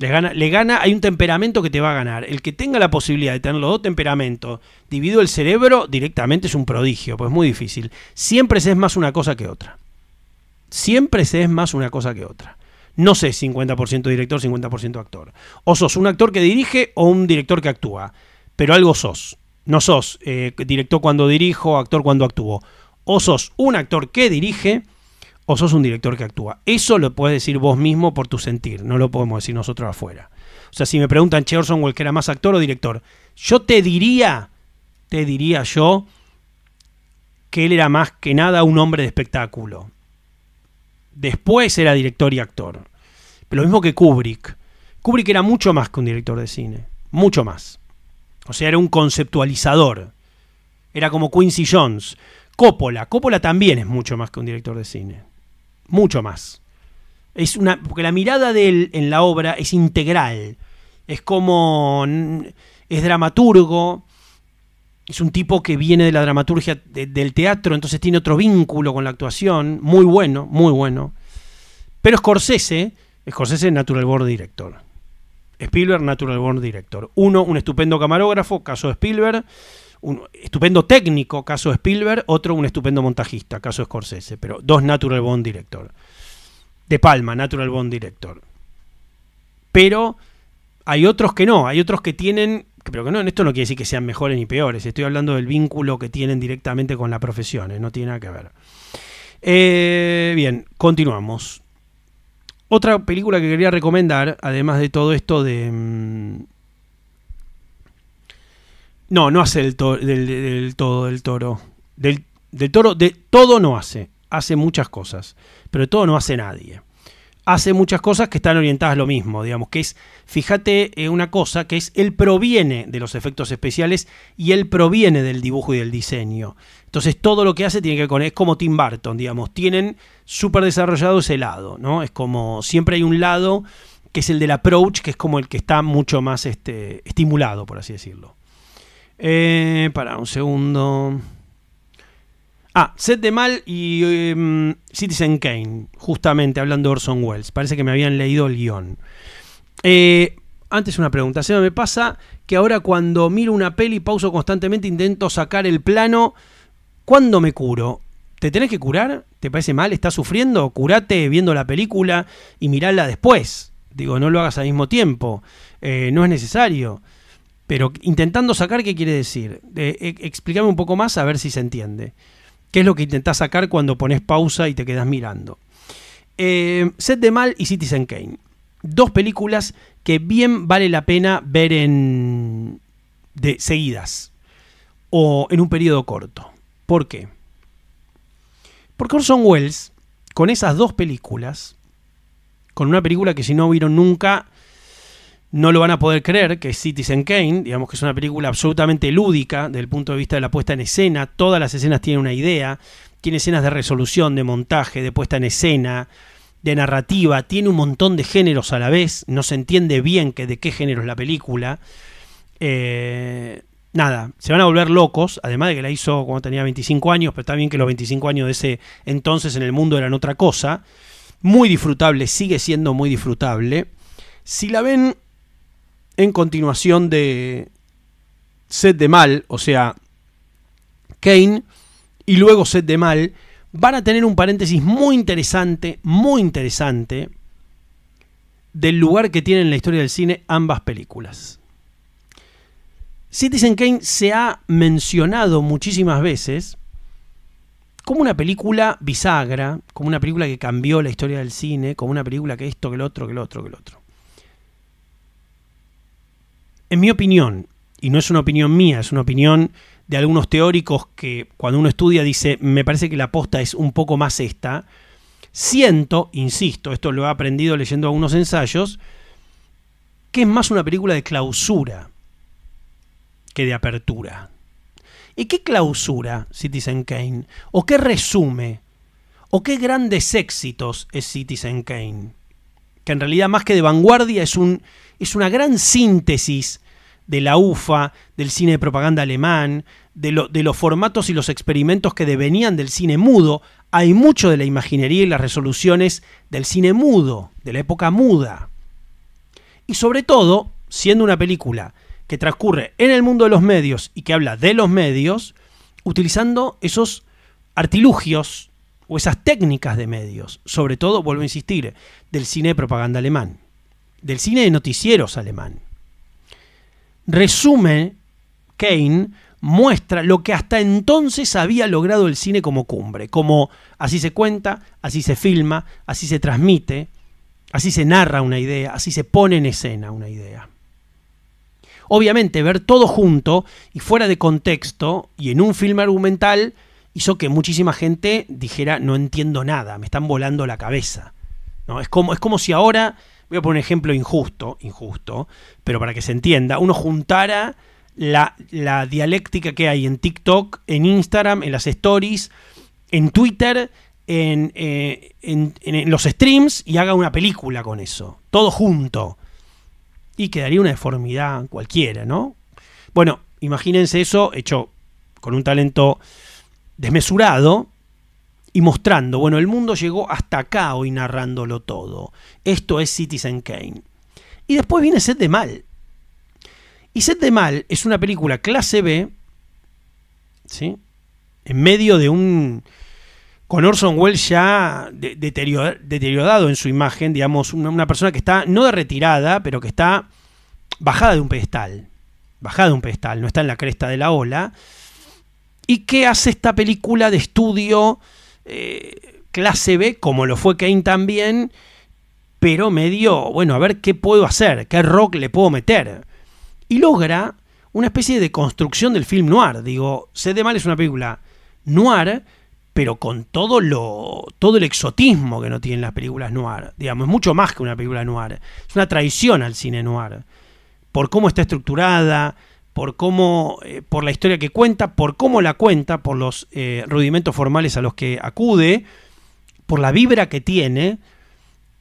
gana, le gana, hay un temperamento que te va a ganar. El que tenga la posibilidad de tener los dos temperamentos, divido el cerebro, directamente es un prodigio, pues es muy difícil. Siempre se es más una cosa que otra. Siempre se es más una cosa que otra. No sé, 50% director, 50% actor. O sos un actor que dirige o un director que actúa. Pero algo sos. No sos eh, director cuando dirijo, actor cuando actúo. O sos un actor que dirige o sos un director que actúa. Eso lo puedes decir vos mismo por tu sentir, no lo podemos decir nosotros afuera. O sea, si me preguntan, Che Orson que era más actor o director, yo te diría, te diría yo, que él era más que nada un hombre de espectáculo. Después era director y actor. Pero lo mismo que Kubrick. Kubrick era mucho más que un director de cine, mucho más. O sea, era un conceptualizador. Era como Quincy Jones. Coppola. Coppola también es mucho más que un director de cine mucho más. Es una, porque la mirada de él en la obra es integral. Es como. Es dramaturgo. Es un tipo que viene de la dramaturgia del teatro, entonces tiene otro vínculo con la actuación. Muy bueno, muy bueno. Pero Scorsese, Scorsese natural born director. Spielberg, natural born director. Uno, un estupendo camarógrafo, caso de Spielberg un estupendo técnico, caso Spielberg, otro un estupendo montajista, caso Scorsese, pero dos Natural Bond director. De Palma, Natural Bond director. Pero hay otros que no, hay otros que tienen, pero que no, esto no quiere decir que sean mejores ni peores, estoy hablando del vínculo que tienen directamente con la profesión, no tiene nada que ver. Eh, bien, continuamos. Otra película que quería recomendar, además de todo esto de, mm, no, no hace del, del, todo del toro. Del, toro, de todo no hace. Hace muchas cosas. Pero de todo no hace nadie. Hace muchas cosas que están orientadas a lo mismo, digamos, que es, fíjate en eh, una cosa, que es, él proviene de los efectos especiales y él proviene del dibujo y del diseño. Entonces todo lo que hace tiene que ver con, es como Tim Burton, digamos, tienen súper desarrollado ese lado, ¿no? Es como, siempre hay un lado que es el del approach, que es como el que está mucho más este, estimulado, por así decirlo. Eh, para un segundo. Ah, Set de Mal y em, Citizen Kane, justamente hablando de Orson Welles. Parece que me habían leído el guión. Eh, antes una pregunta. Se me pasa que ahora cuando miro una peli, pauso constantemente, intento sacar el plano. ¿Cuándo me curo? ¿Te tenés que curar? ¿Te parece mal? ¿Estás sufriendo? Curate viendo la película y mirarla después. Digo, no lo hagas al mismo tiempo. Eh, no es necesario. Pero intentando sacar, ¿qué quiere decir? Eh, eh, explícame un poco más a ver si se entiende. ¿Qué es lo que intentás sacar cuando pones pausa y te quedas mirando? Eh, Set de Mal y Citizen Kane. Dos películas que bien vale la pena ver en. de seguidas. O en un periodo corto. ¿Por qué? Porque Orson Welles, con esas dos películas, con una película que si no vieron nunca, no lo van a poder creer, que Citizen Kane, digamos que es una película absolutamente lúdica desde el punto de vista de la puesta en escena, todas las escenas tienen una idea, tiene escenas de resolución, de montaje, de puesta en escena, de narrativa, tiene un montón de géneros a la vez, no se entiende bien que de qué género es la película. Eh, nada, se van a volver locos, además de que la hizo cuando tenía 25 años, pero está bien que los 25 años de ese entonces en el mundo eran otra cosa. Muy disfrutable, sigue siendo muy disfrutable. Si la ven en continuación de Set de Mal, o sea, Kane y luego Set de Mal, van a tener un paréntesis muy interesante, muy interesante, del lugar que tienen en la historia del cine ambas películas. Citizen Kane se ha mencionado muchísimas veces como una película bisagra, como una película que cambió la historia del cine, como una película que esto, que el otro, que el otro, que el otro en mi opinión, y no es una opinión mía, es una opinión de algunos teóricos que cuando uno estudia dice, me parece que la aposta es un poco más esta, siento, insisto, esto lo he aprendido leyendo algunos ensayos, que es más una película de clausura que de apertura. ¿Y qué clausura Citizen Kane? ¿O qué resume? ¿O qué grandes éxitos es Citizen Kane? Que en realidad más que de vanguardia es, un, es una gran síntesis de la UFA, del cine de propaganda alemán, de, los formatos y los experimentos que devenían del cine mudo, hay mucho de la imaginería y las resoluciones del cine mudo, de la época muda. Y sobre todo, siendo una película que transcurre en el mundo de los medios y que habla de los medios, utilizando esos artilugios o esas técnicas de medios, sobre todo, vuelvo a insistir, del cine de propaganda alemán, del cine de noticieros alemán resume Kane, muestra lo que hasta entonces había logrado el cine como cumbre, como así se cuenta, así se filma, así se transmite, así se narra una idea, así se pone en escena una idea. Obviamente, ver todo junto y fuera de contexto y en un filme argumental hizo que muchísima gente dijera no entiendo nada, me están volando la cabeza. ¿No? Es, como, es como si ahora voy a poner un ejemplo injusto, injusto, pero para que se entienda, uno juntara la, dialéctica que hay en TikTok, en Instagram, en las stories, en Twitter, eh, en, en, los streams y haga una película con eso, todo junto. Y quedaría una deformidad cualquiera, ¿no? Bueno, imagínense eso hecho con un talento desmesurado y mostrando, bueno, el mundo llegó hasta acá hoy narrándolo todo. Esto es Citizen Kane. Y después viene Set de Mal. Y Set de Mal es una película clase B, ¿sí? En medio de un... Con Orson Welles ya deteriorado en su imagen, digamos, una, una persona que está no de retirada, pero que está bajada de un pedestal. Bajada de un pedestal, no está en la cresta de la ola. ¿Y qué hace esta película de estudio? clase B, como lo fue Kane también, pero medio, bueno, a ver qué puedo hacer, qué rock le puedo meter. Y logra una especie de construcción del film noir. Digo, Sed de Mal es una película noir, pero con todo lo todo el exotismo que no tienen las películas noir, digamos, es mucho más que una película noir, es una traición al cine noir por cómo está estructurada, por cómo, eh, por la historia que cuenta, por cómo la cuenta, por los eh, rudimentos formales a los que acude, por la vibra que tiene,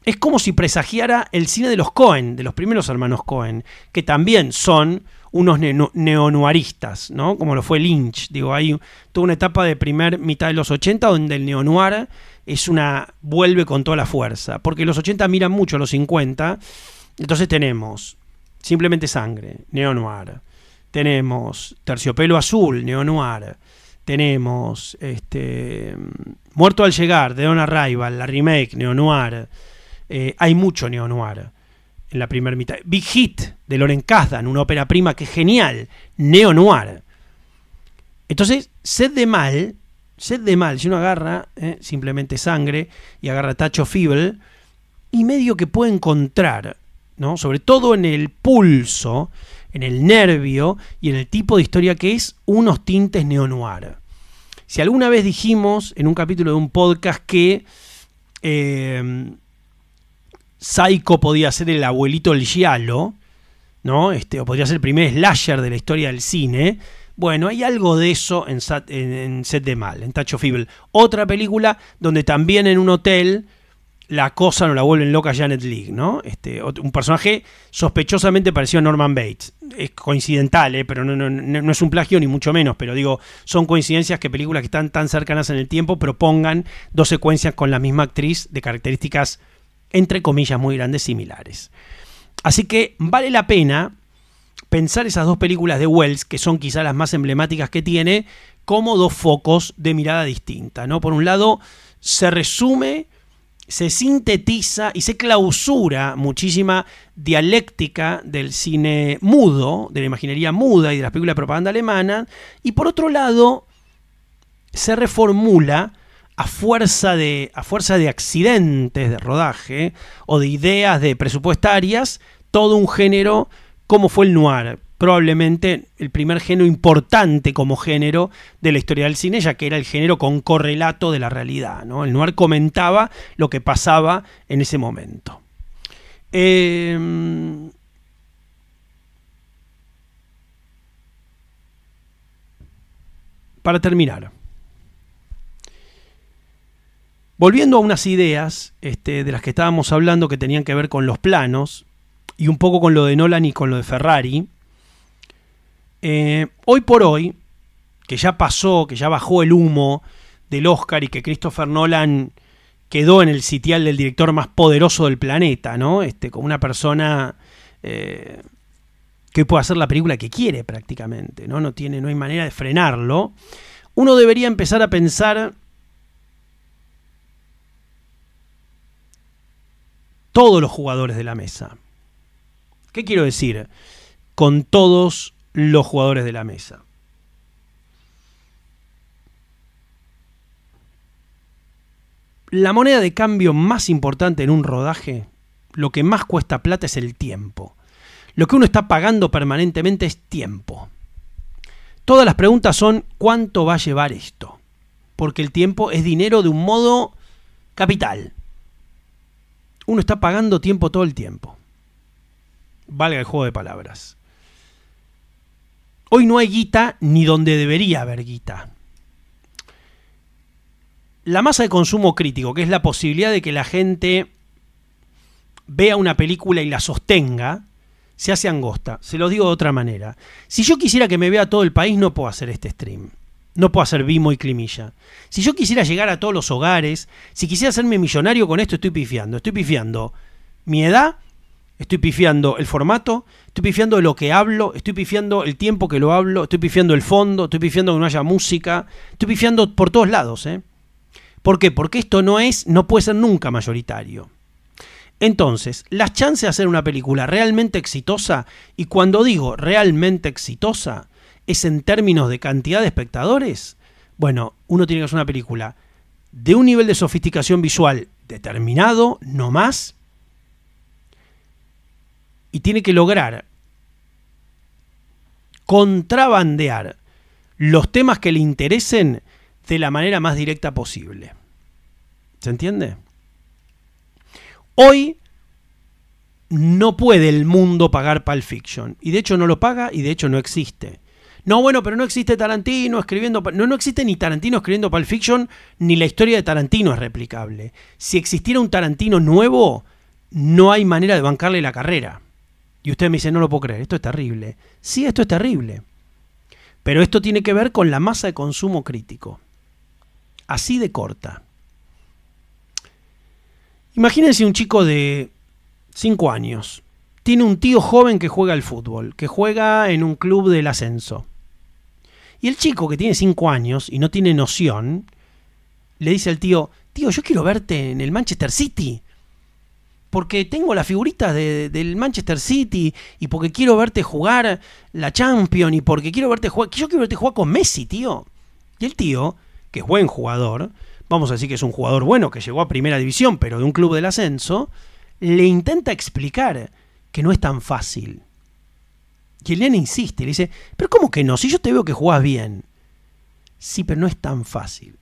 es como si presagiara el cine de los Cohen, de los primeros hermanos Cohen, que también son unos neonuaristas, ¿no? Como lo fue Lynch. Digo, ahí tuvo una etapa de primer mitad de los 80 donde el neonuar es una vuelve con toda la fuerza, porque los 80 miran mucho a los 50. Entonces tenemos simplemente sangre, neonuar, tenemos Terciopelo Azul, Noir... tenemos este, Muerto al Llegar, de Don Arrival, la remake, Noir. Eh, hay mucho Noir... en la primera mitad. Big Hit, de Loren en una ópera prima que es genial, Noir... Entonces, Sed de Mal, Sed de Mal, si uno agarra eh, simplemente sangre y agarra Tacho Feeble, y medio que puede encontrar, ¿no? sobre todo en el pulso, en el nervio y en el tipo de historia que es unos tintes neo-noir. Si alguna vez dijimos en un capítulo de un podcast que em, Psycho podía ser el abuelito del Giallo, ¿no? Este, o podría ser el primer slasher de la historia del cine. Bueno, hay algo de eso en, Set de Mal, en Tacho Evil. Otra película donde también en un hotel la cosa no la vuelven loca Janet Leigh, ¿no? Este, un personaje sospechosamente parecido a Norman Bates. Es coincidental, ¿eh? pero no, es un plagio ni mucho menos, pero digo, son coincidencias que películas que están tan cercanas en el tiempo propongan dos secuencias con la misma actriz de características, entre comillas, muy grandes similares. Así que vale la pena pensar esas dos películas de Wells, que son quizás las más emblemáticas que tiene, como dos focos de mirada distinta, ¿no? Por un lado, se resume se sintetiza y se clausura muchísima dialéctica del cine mudo, de la imaginería muda y de las películas de propaganda alemana, y por otro lado se reformula a fuerza de, a fuerza de accidentes de rodaje o de ideas de presupuestarias todo un género como fue el noir probablemente el primer género importante como género de la historia del cine, ya que era el género con correlato de la realidad. El noir comentaba lo que pasaba en ese momento. Em, para terminar, volviendo a unas ideas este, de las que estábamos hablando que tenían que ver con los planos y un poco con lo de Nolan y con lo de Ferrari, eh, hoy por hoy, que ya pasó, que ya bajó el humo del Oscar y que Christopher Nolan quedó en el sitial del director más poderoso del planeta, ¿no? Este, como una persona eh, que puede hacer la película que quiere prácticamente, ¿no? No, tiene, no hay manera de frenarlo. Uno debería empezar a pensar todos los jugadores de la mesa. ¿Qué quiero decir? Con todos los jugadores de la mesa. La moneda de cambio más importante en un rodaje, lo que más cuesta plata es el tiempo. Lo que uno está pagando permanentemente es tiempo. Todas las preguntas son ¿cuánto va a llevar esto? Porque el tiempo es dinero de un modo capital. Uno está pagando tiempo todo el tiempo. Valga el juego de palabras. Hoy no hay guita ni donde debería haber guita. La masa de consumo crítico, que es la posibilidad de que la gente vea una película y la sostenga, se hace angosta. Se lo digo de otra manera. Si yo quisiera que me vea todo el país, no puedo hacer este stream. No puedo hacer Vimo y Climilla. Si yo quisiera llegar a todos los hogares, si quisiera hacerme millonario con esto, estoy pifiando. Estoy pifiando mi edad, Estoy pifiando el formato, estoy pifiando lo que hablo, estoy pifiando el tiempo que lo hablo, estoy pifiando el fondo, estoy pifiando que no haya música, estoy pifiando por todos lados. ¿eh? ¿Por qué? Porque esto no es, no puede ser nunca mayoritario. Entonces, las chances de hacer una película realmente exitosa, y cuando digo realmente exitosa, es en términos de cantidad de espectadores, bueno, uno tiene que hacer una película de un nivel de sofisticación visual determinado, no más, y tiene que lograr contrabandear los temas que le interesen de la manera más directa posible. ¿Se entiende? Hoy no puede el mundo pagar Pulp Fiction. Y de hecho no lo paga y de hecho no existe. No, bueno, pero no existe Tarantino escribiendo. No, no existe ni Tarantino escribiendo Pulp Fiction, ni la historia de Tarantino es replicable. Si existiera un Tarantino nuevo, no hay manera de bancarle la carrera. Y usted me dice, no lo puedo creer, esto es terrible. Sí, esto es terrible. Pero esto tiene que ver con la masa de consumo crítico. Así de corta. Imagínense un chico de 5 años. Tiene un tío joven que juega al fútbol, que juega en un club del ascenso. Y el chico que tiene 5 años y no tiene noción, le dice al tío, tío, yo quiero verte en el Manchester City porque tengo las figuritas del Manchester City y porque quiero verte jugar la Champions y porque quiero verte jugar. Yo quiero verte jugar con Messi, tío. Y el tío, que es buen jugador, vamos a decir que es un jugador bueno que llegó a primera división, pero de un club del ascenso, le intenta explicar que no es tan fácil. Y Elena insiste, le dice: ¿Pero cómo que no? Si yo te veo que jugás bien. Sí, pero no es tan fácil.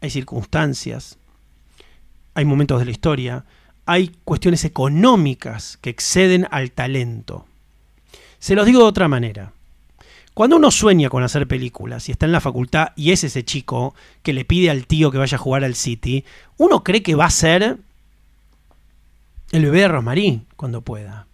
Hay circunstancias, hay momentos de la historia, hay cuestiones económicas que exceden al talento. Se los digo de otra manera. Cuando uno sueña con hacer películas y está en la facultad y es ese chico que le pide al tío que vaya a jugar al City, uno cree que va a ser el bebé de Rosmarín cuando pueda.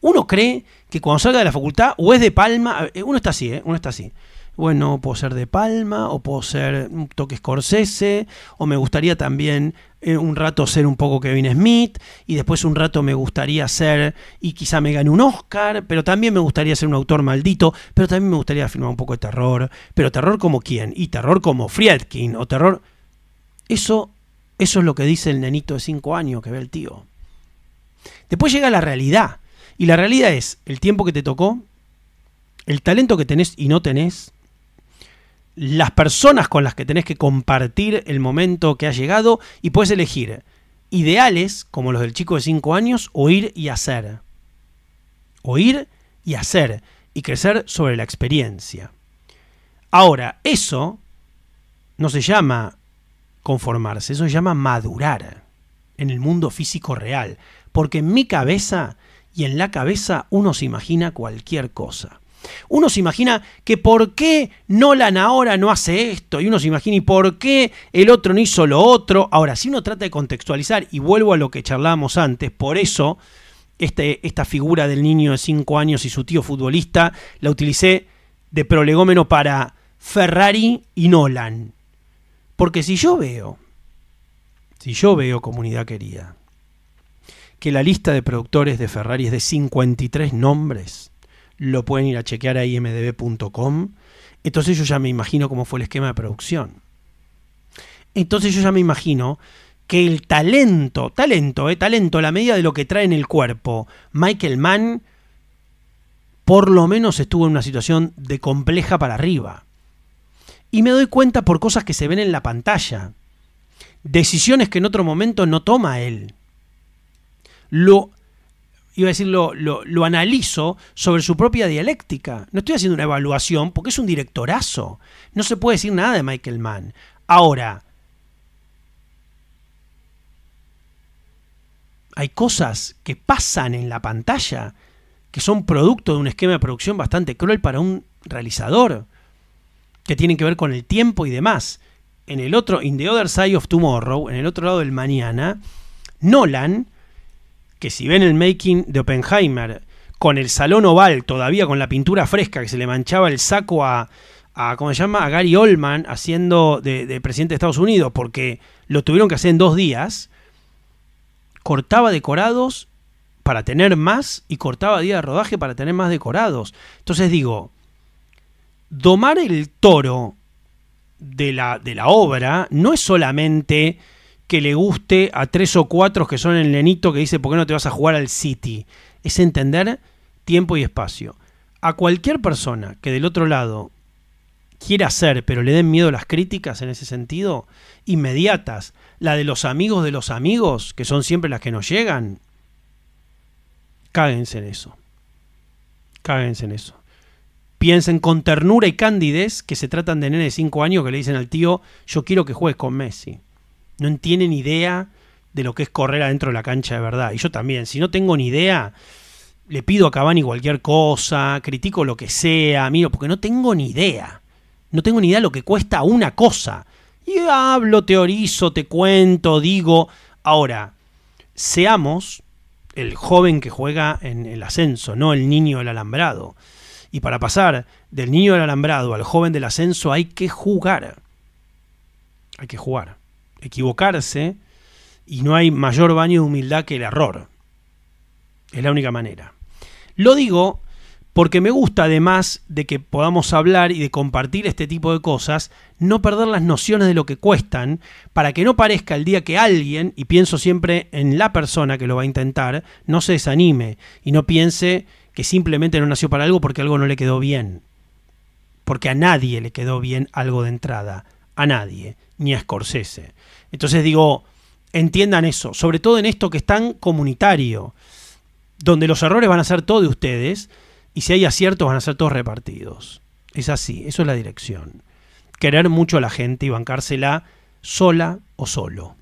Uno cree que cuando salga de la facultad o es de Palma, eh, uno está así, eh, uno está así bueno, puedo ser de Palma, o puedo ser un toque Scorsese, o me gustaría también eh, un rato ser un poco Kevin Smith, y después un rato me gustaría ser, y quizá me gane un Oscar, pero también me gustaría ser un autor maldito, pero también me gustaría filmar un poco de terror, pero terror como quién, y terror como Friedkin, o terror... Eso, eso es lo que dice el nenito de 5 años que ve el tío. Después llega la realidad. Y la realidad es el tiempo que te tocó, el talento que tenés y no tenés, las personas con las que tenés que compartir el momento que ha llegado y puedes elegir ideales como los del chico de 5 años oír y hacer. Oír y hacer y crecer sobre la experiencia. Ahora, eso no se llama conformarse, eso se llama madurar en el mundo físico real, porque en mi cabeza y en la cabeza uno se imagina cualquier cosa. Uno se imagina que por qué Nolan ahora no hace esto, y uno se imagina y por qué el otro no hizo lo otro. Ahora, si uno trata de contextualizar, y vuelvo a lo que charlábamos antes, por eso este, esta figura del niño de 5 años y su tío futbolista la utilicé de prolegómeno para Ferrari y Nolan. Porque si yo veo, si yo veo comunidad querida, que la lista de productores de Ferrari es de 53 nombres, lo pueden ir a chequear a imdb.com. Entonces yo ya me imagino cómo fue el esquema de producción. Entonces yo ya me imagino que el talento, talento, eh, talento, la medida de lo que trae en el cuerpo, Michael Mann, por lo menos estuvo en una situación de compleja para arriba. Y me doy cuenta por cosas que se ven en la pantalla. Decisiones que en otro momento no toma él. Lo iba a decir, lo, analizo sobre su propia dialéctica. No estoy haciendo una evaluación porque es un directorazo. No se puede decir nada de Michael Mann. Ahora, hay cosas que pasan en la pantalla que son producto de un esquema de producción bastante cruel para un realizador, que tienen que ver con el tiempo y demás. En el otro, in the other side of tomorrow, en el otro lado del mañana, Nolan que si ven el making de Oppenheimer con el salón oval, todavía con la pintura fresca que se le manchaba el saco a, a ¿cómo se llama? A Gary Oldman haciendo de, presidente de Estados Unidos, porque lo tuvieron que hacer en dos días, cortaba decorados para tener más y cortaba días de rodaje para tener más decorados. Entonces digo, domar el toro de la, de la obra no es solamente que le guste a tres o cuatro que son el nenito que dice, ¿por qué no te vas a jugar al City? Es entender tiempo y espacio. A cualquier persona que del otro lado quiera hacer, pero le den miedo las críticas en ese sentido, inmediatas, la de los amigos de los amigos, que son siempre las que nos llegan, cáguense en eso. Cáguense en eso. Piensen con ternura y candidez que se tratan de nene de cinco años que le dicen al tío, yo quiero que juegues con Messi no tienen idea de lo que es correr adentro de la cancha de verdad. Y yo también, si no tengo ni idea, le pido a Cabani cualquier cosa, critico lo que sea, miro, porque no tengo ni idea. No tengo ni idea de lo que cuesta una cosa. Y hablo, teorizo, te cuento, digo. Ahora, seamos el joven que juega en el ascenso, no el niño del alambrado. Y para pasar del niño del alambrado al joven del ascenso hay que jugar. Hay que jugar equivocarse y no hay mayor baño de humildad que el error. Es la única manera. Lo digo porque me gusta, además de que podamos hablar y de compartir este tipo de cosas, no perder las nociones de lo que cuestan, para que no parezca el día que alguien, y pienso siempre en la persona que lo va a intentar, no se desanime y no piense que simplemente no nació para algo porque algo no le quedó bien. Porque a nadie le quedó bien algo de entrada, a nadie, ni a Scorsese. Entonces digo, entiendan eso, sobre todo en esto que es tan comunitario, donde los errores van a ser todos de ustedes y si hay aciertos van a ser todos repartidos. Es así, eso es la dirección. Querer mucho a la gente y bancársela sola o solo.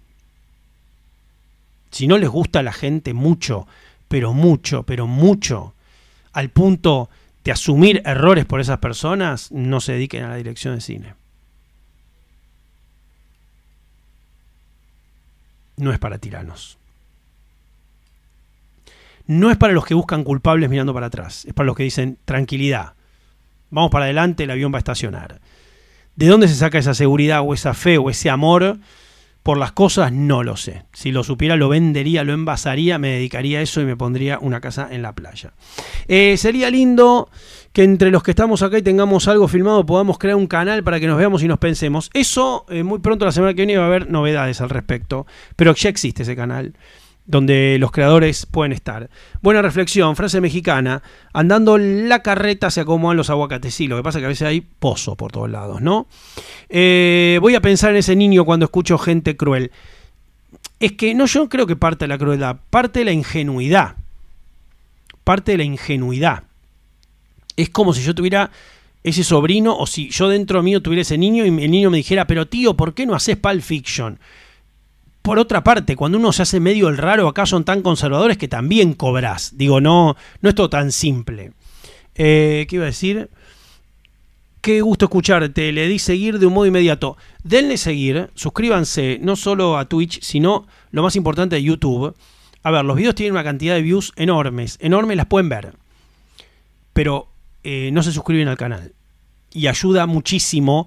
Si no les gusta a la gente mucho, pero mucho, pero mucho, al punto de asumir errores por esas personas, no se dediquen a la dirección de cine. no es para tiranos. No es para los que buscan culpables mirando para atrás, es para los que dicen tranquilidad, vamos para adelante, el avión va a estacionar. ¿De dónde se saca esa seguridad o esa fe o ese amor por las cosas no lo sé. Si lo supiera, lo vendería, lo envasaría, me dedicaría a eso y me pondría una casa en la playa. Eh, sería lindo que entre los que estamos acá y tengamos algo filmado podamos crear un canal para que nos veamos y nos pensemos. Eso, eh, muy pronto la semana que viene va a haber novedades al respecto, pero ya existe ese canal donde los creadores pueden estar. Buena reflexión, frase mexicana. Andando la carreta se acomodan los aguacates. Sí, lo que pasa es que a veces hay pozo por todos lados, ¿no? Eh, voy a pensar en ese niño cuando escucho gente cruel. Es que no, yo creo que parte de la crueldad, parte de la ingenuidad. Parte de la ingenuidad. Es como si yo tuviera ese sobrino o si yo dentro mío tuviera ese niño y el niño me dijera, pero tío, ¿por qué no haces pal Fiction? Por otra parte, cuando uno se hace medio el raro, acá son tan conservadores que también cobras. Digo, no, no es todo tan simple. Eh, ¿Qué iba a decir? Qué gusto escucharte. Le di seguir de un modo inmediato. Denle seguir, suscríbanse no solo a Twitch, sino lo más importante a YouTube. A ver, los videos tienen una cantidad de views enormes. Enormes las pueden ver. Pero eh, no se suscriben al canal. Y ayuda muchísimo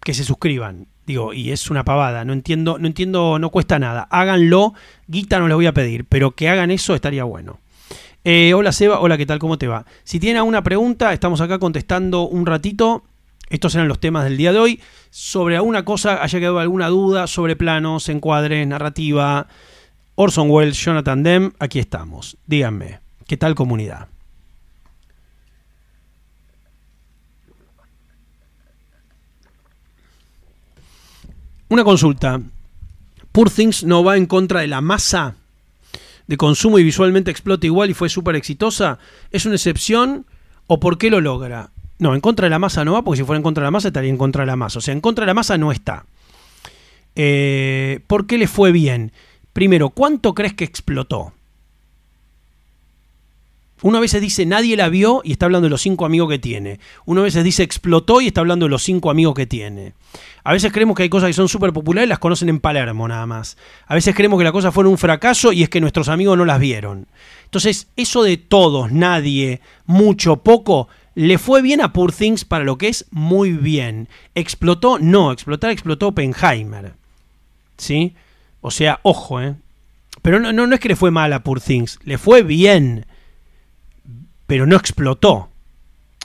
que se suscriban. Digo, y es una pavada, no entiendo, no entiendo, no cuesta nada. Háganlo, guita no les voy a pedir, pero que hagan eso estaría bueno. Eh, hola Seba, hola, ¿qué tal? ¿Cómo te va? Si tienen alguna pregunta, estamos acá contestando un ratito. Estos eran los temas del día de hoy. Sobre alguna cosa haya quedado alguna duda, sobre planos, encuadres, narrativa, Orson Welles, Jonathan dem aquí estamos. Díganme, ¿qué tal comunidad? Una consulta. Poor Things no va en contra de la masa de consumo y visualmente explota igual y fue súper exitosa. ¿Es una excepción o por qué lo logra? No, en contra de la masa no va, porque si fuera en contra de la masa estaría en contra de la masa. O sea, en contra de la masa no está. Eh, ¿Por qué le fue bien? Primero, ¿cuánto crees que explotó? Una vez veces dice nadie la vio y está hablando de los cinco amigos que tiene. Una vez veces dice explotó y está hablando de los cinco amigos que tiene. A veces creemos que hay cosas que son súper populares y las conocen en Palermo nada más. A veces creemos que la cosa fue un fracaso y es que nuestros amigos no las vieron. Entonces, eso de todos, nadie, mucho, poco, le fue bien a Poor Things para lo que es muy bien. Explotó, no, explotar explotó Oppenheimer. ¿Sí? O sea, ojo, ¿eh? Pero no, no, no es que le fue mal a Poor Things, le fue bien pero no explotó.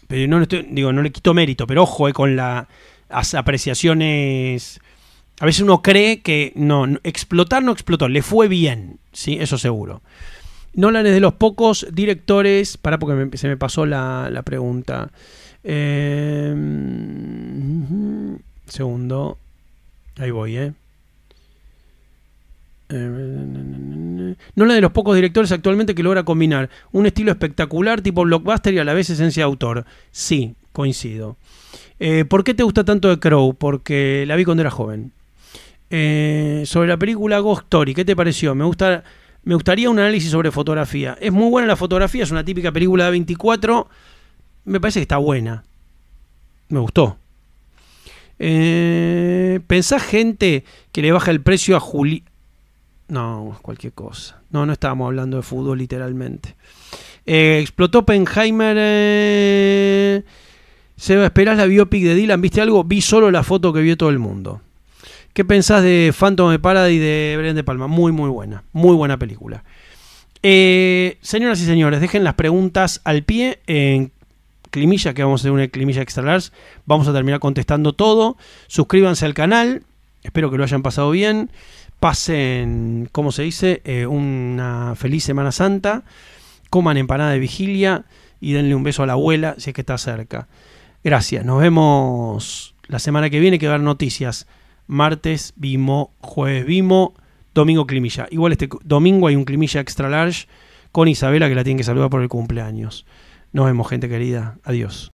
Pero no, digo, no le quito mérito, pero ojo eh, con las apreciaciones. A veces uno cree que no, explotar no explotó, le fue bien, sí, eso seguro. Nolan es de los pocos directores. para porque se me pasó la, pregunta. Eh, mm, segundo. Ahí voy, ¿eh? No la de los pocos directores actualmente que logra combinar un estilo espectacular tipo blockbuster y a la vez esencia de autor. Sí, coincido. Eh, ¿Por qué te gusta tanto de Crow? Porque la vi cuando era joven. Eh, sobre la película Ghost Story, ¿qué te pareció? Me, gusta, me gustaría un análisis sobre fotografía. Es muy buena la fotografía, es una típica película de 24. Me parece que está buena. Me gustó. Eh, ¿Pensás gente que le baja el precio a Juli no, cualquier cosa. No, no estábamos hablando de fútbol literalmente. Eh, explotó Penheimer. Eh... a ¿esperás la biopic de Dylan? ¿Viste algo? Vi solo la foto que vio todo el mundo. ¿Qué pensás de Phantom de Paradise de Brian de Palma? Muy, muy buena. Muy buena película. Eh, señoras y señores, dejen las preguntas al pie en Climilla, que vamos a hacer una Climilla Extra large. Vamos a terminar contestando todo. Suscríbanse al canal. Espero que lo hayan pasado bien pasen, ¿cómo se dice? Eh, una feliz Semana Santa, coman empanada de vigilia y denle un beso a la abuela si es que está cerca. Gracias, nos vemos la semana que viene que va noticias. Martes Vimo, jueves Vimo, domingo climilla. Igual este domingo hay un climilla extra large con Isabela que la tienen que saludar por el cumpleaños. Nos vemos gente querida, adiós.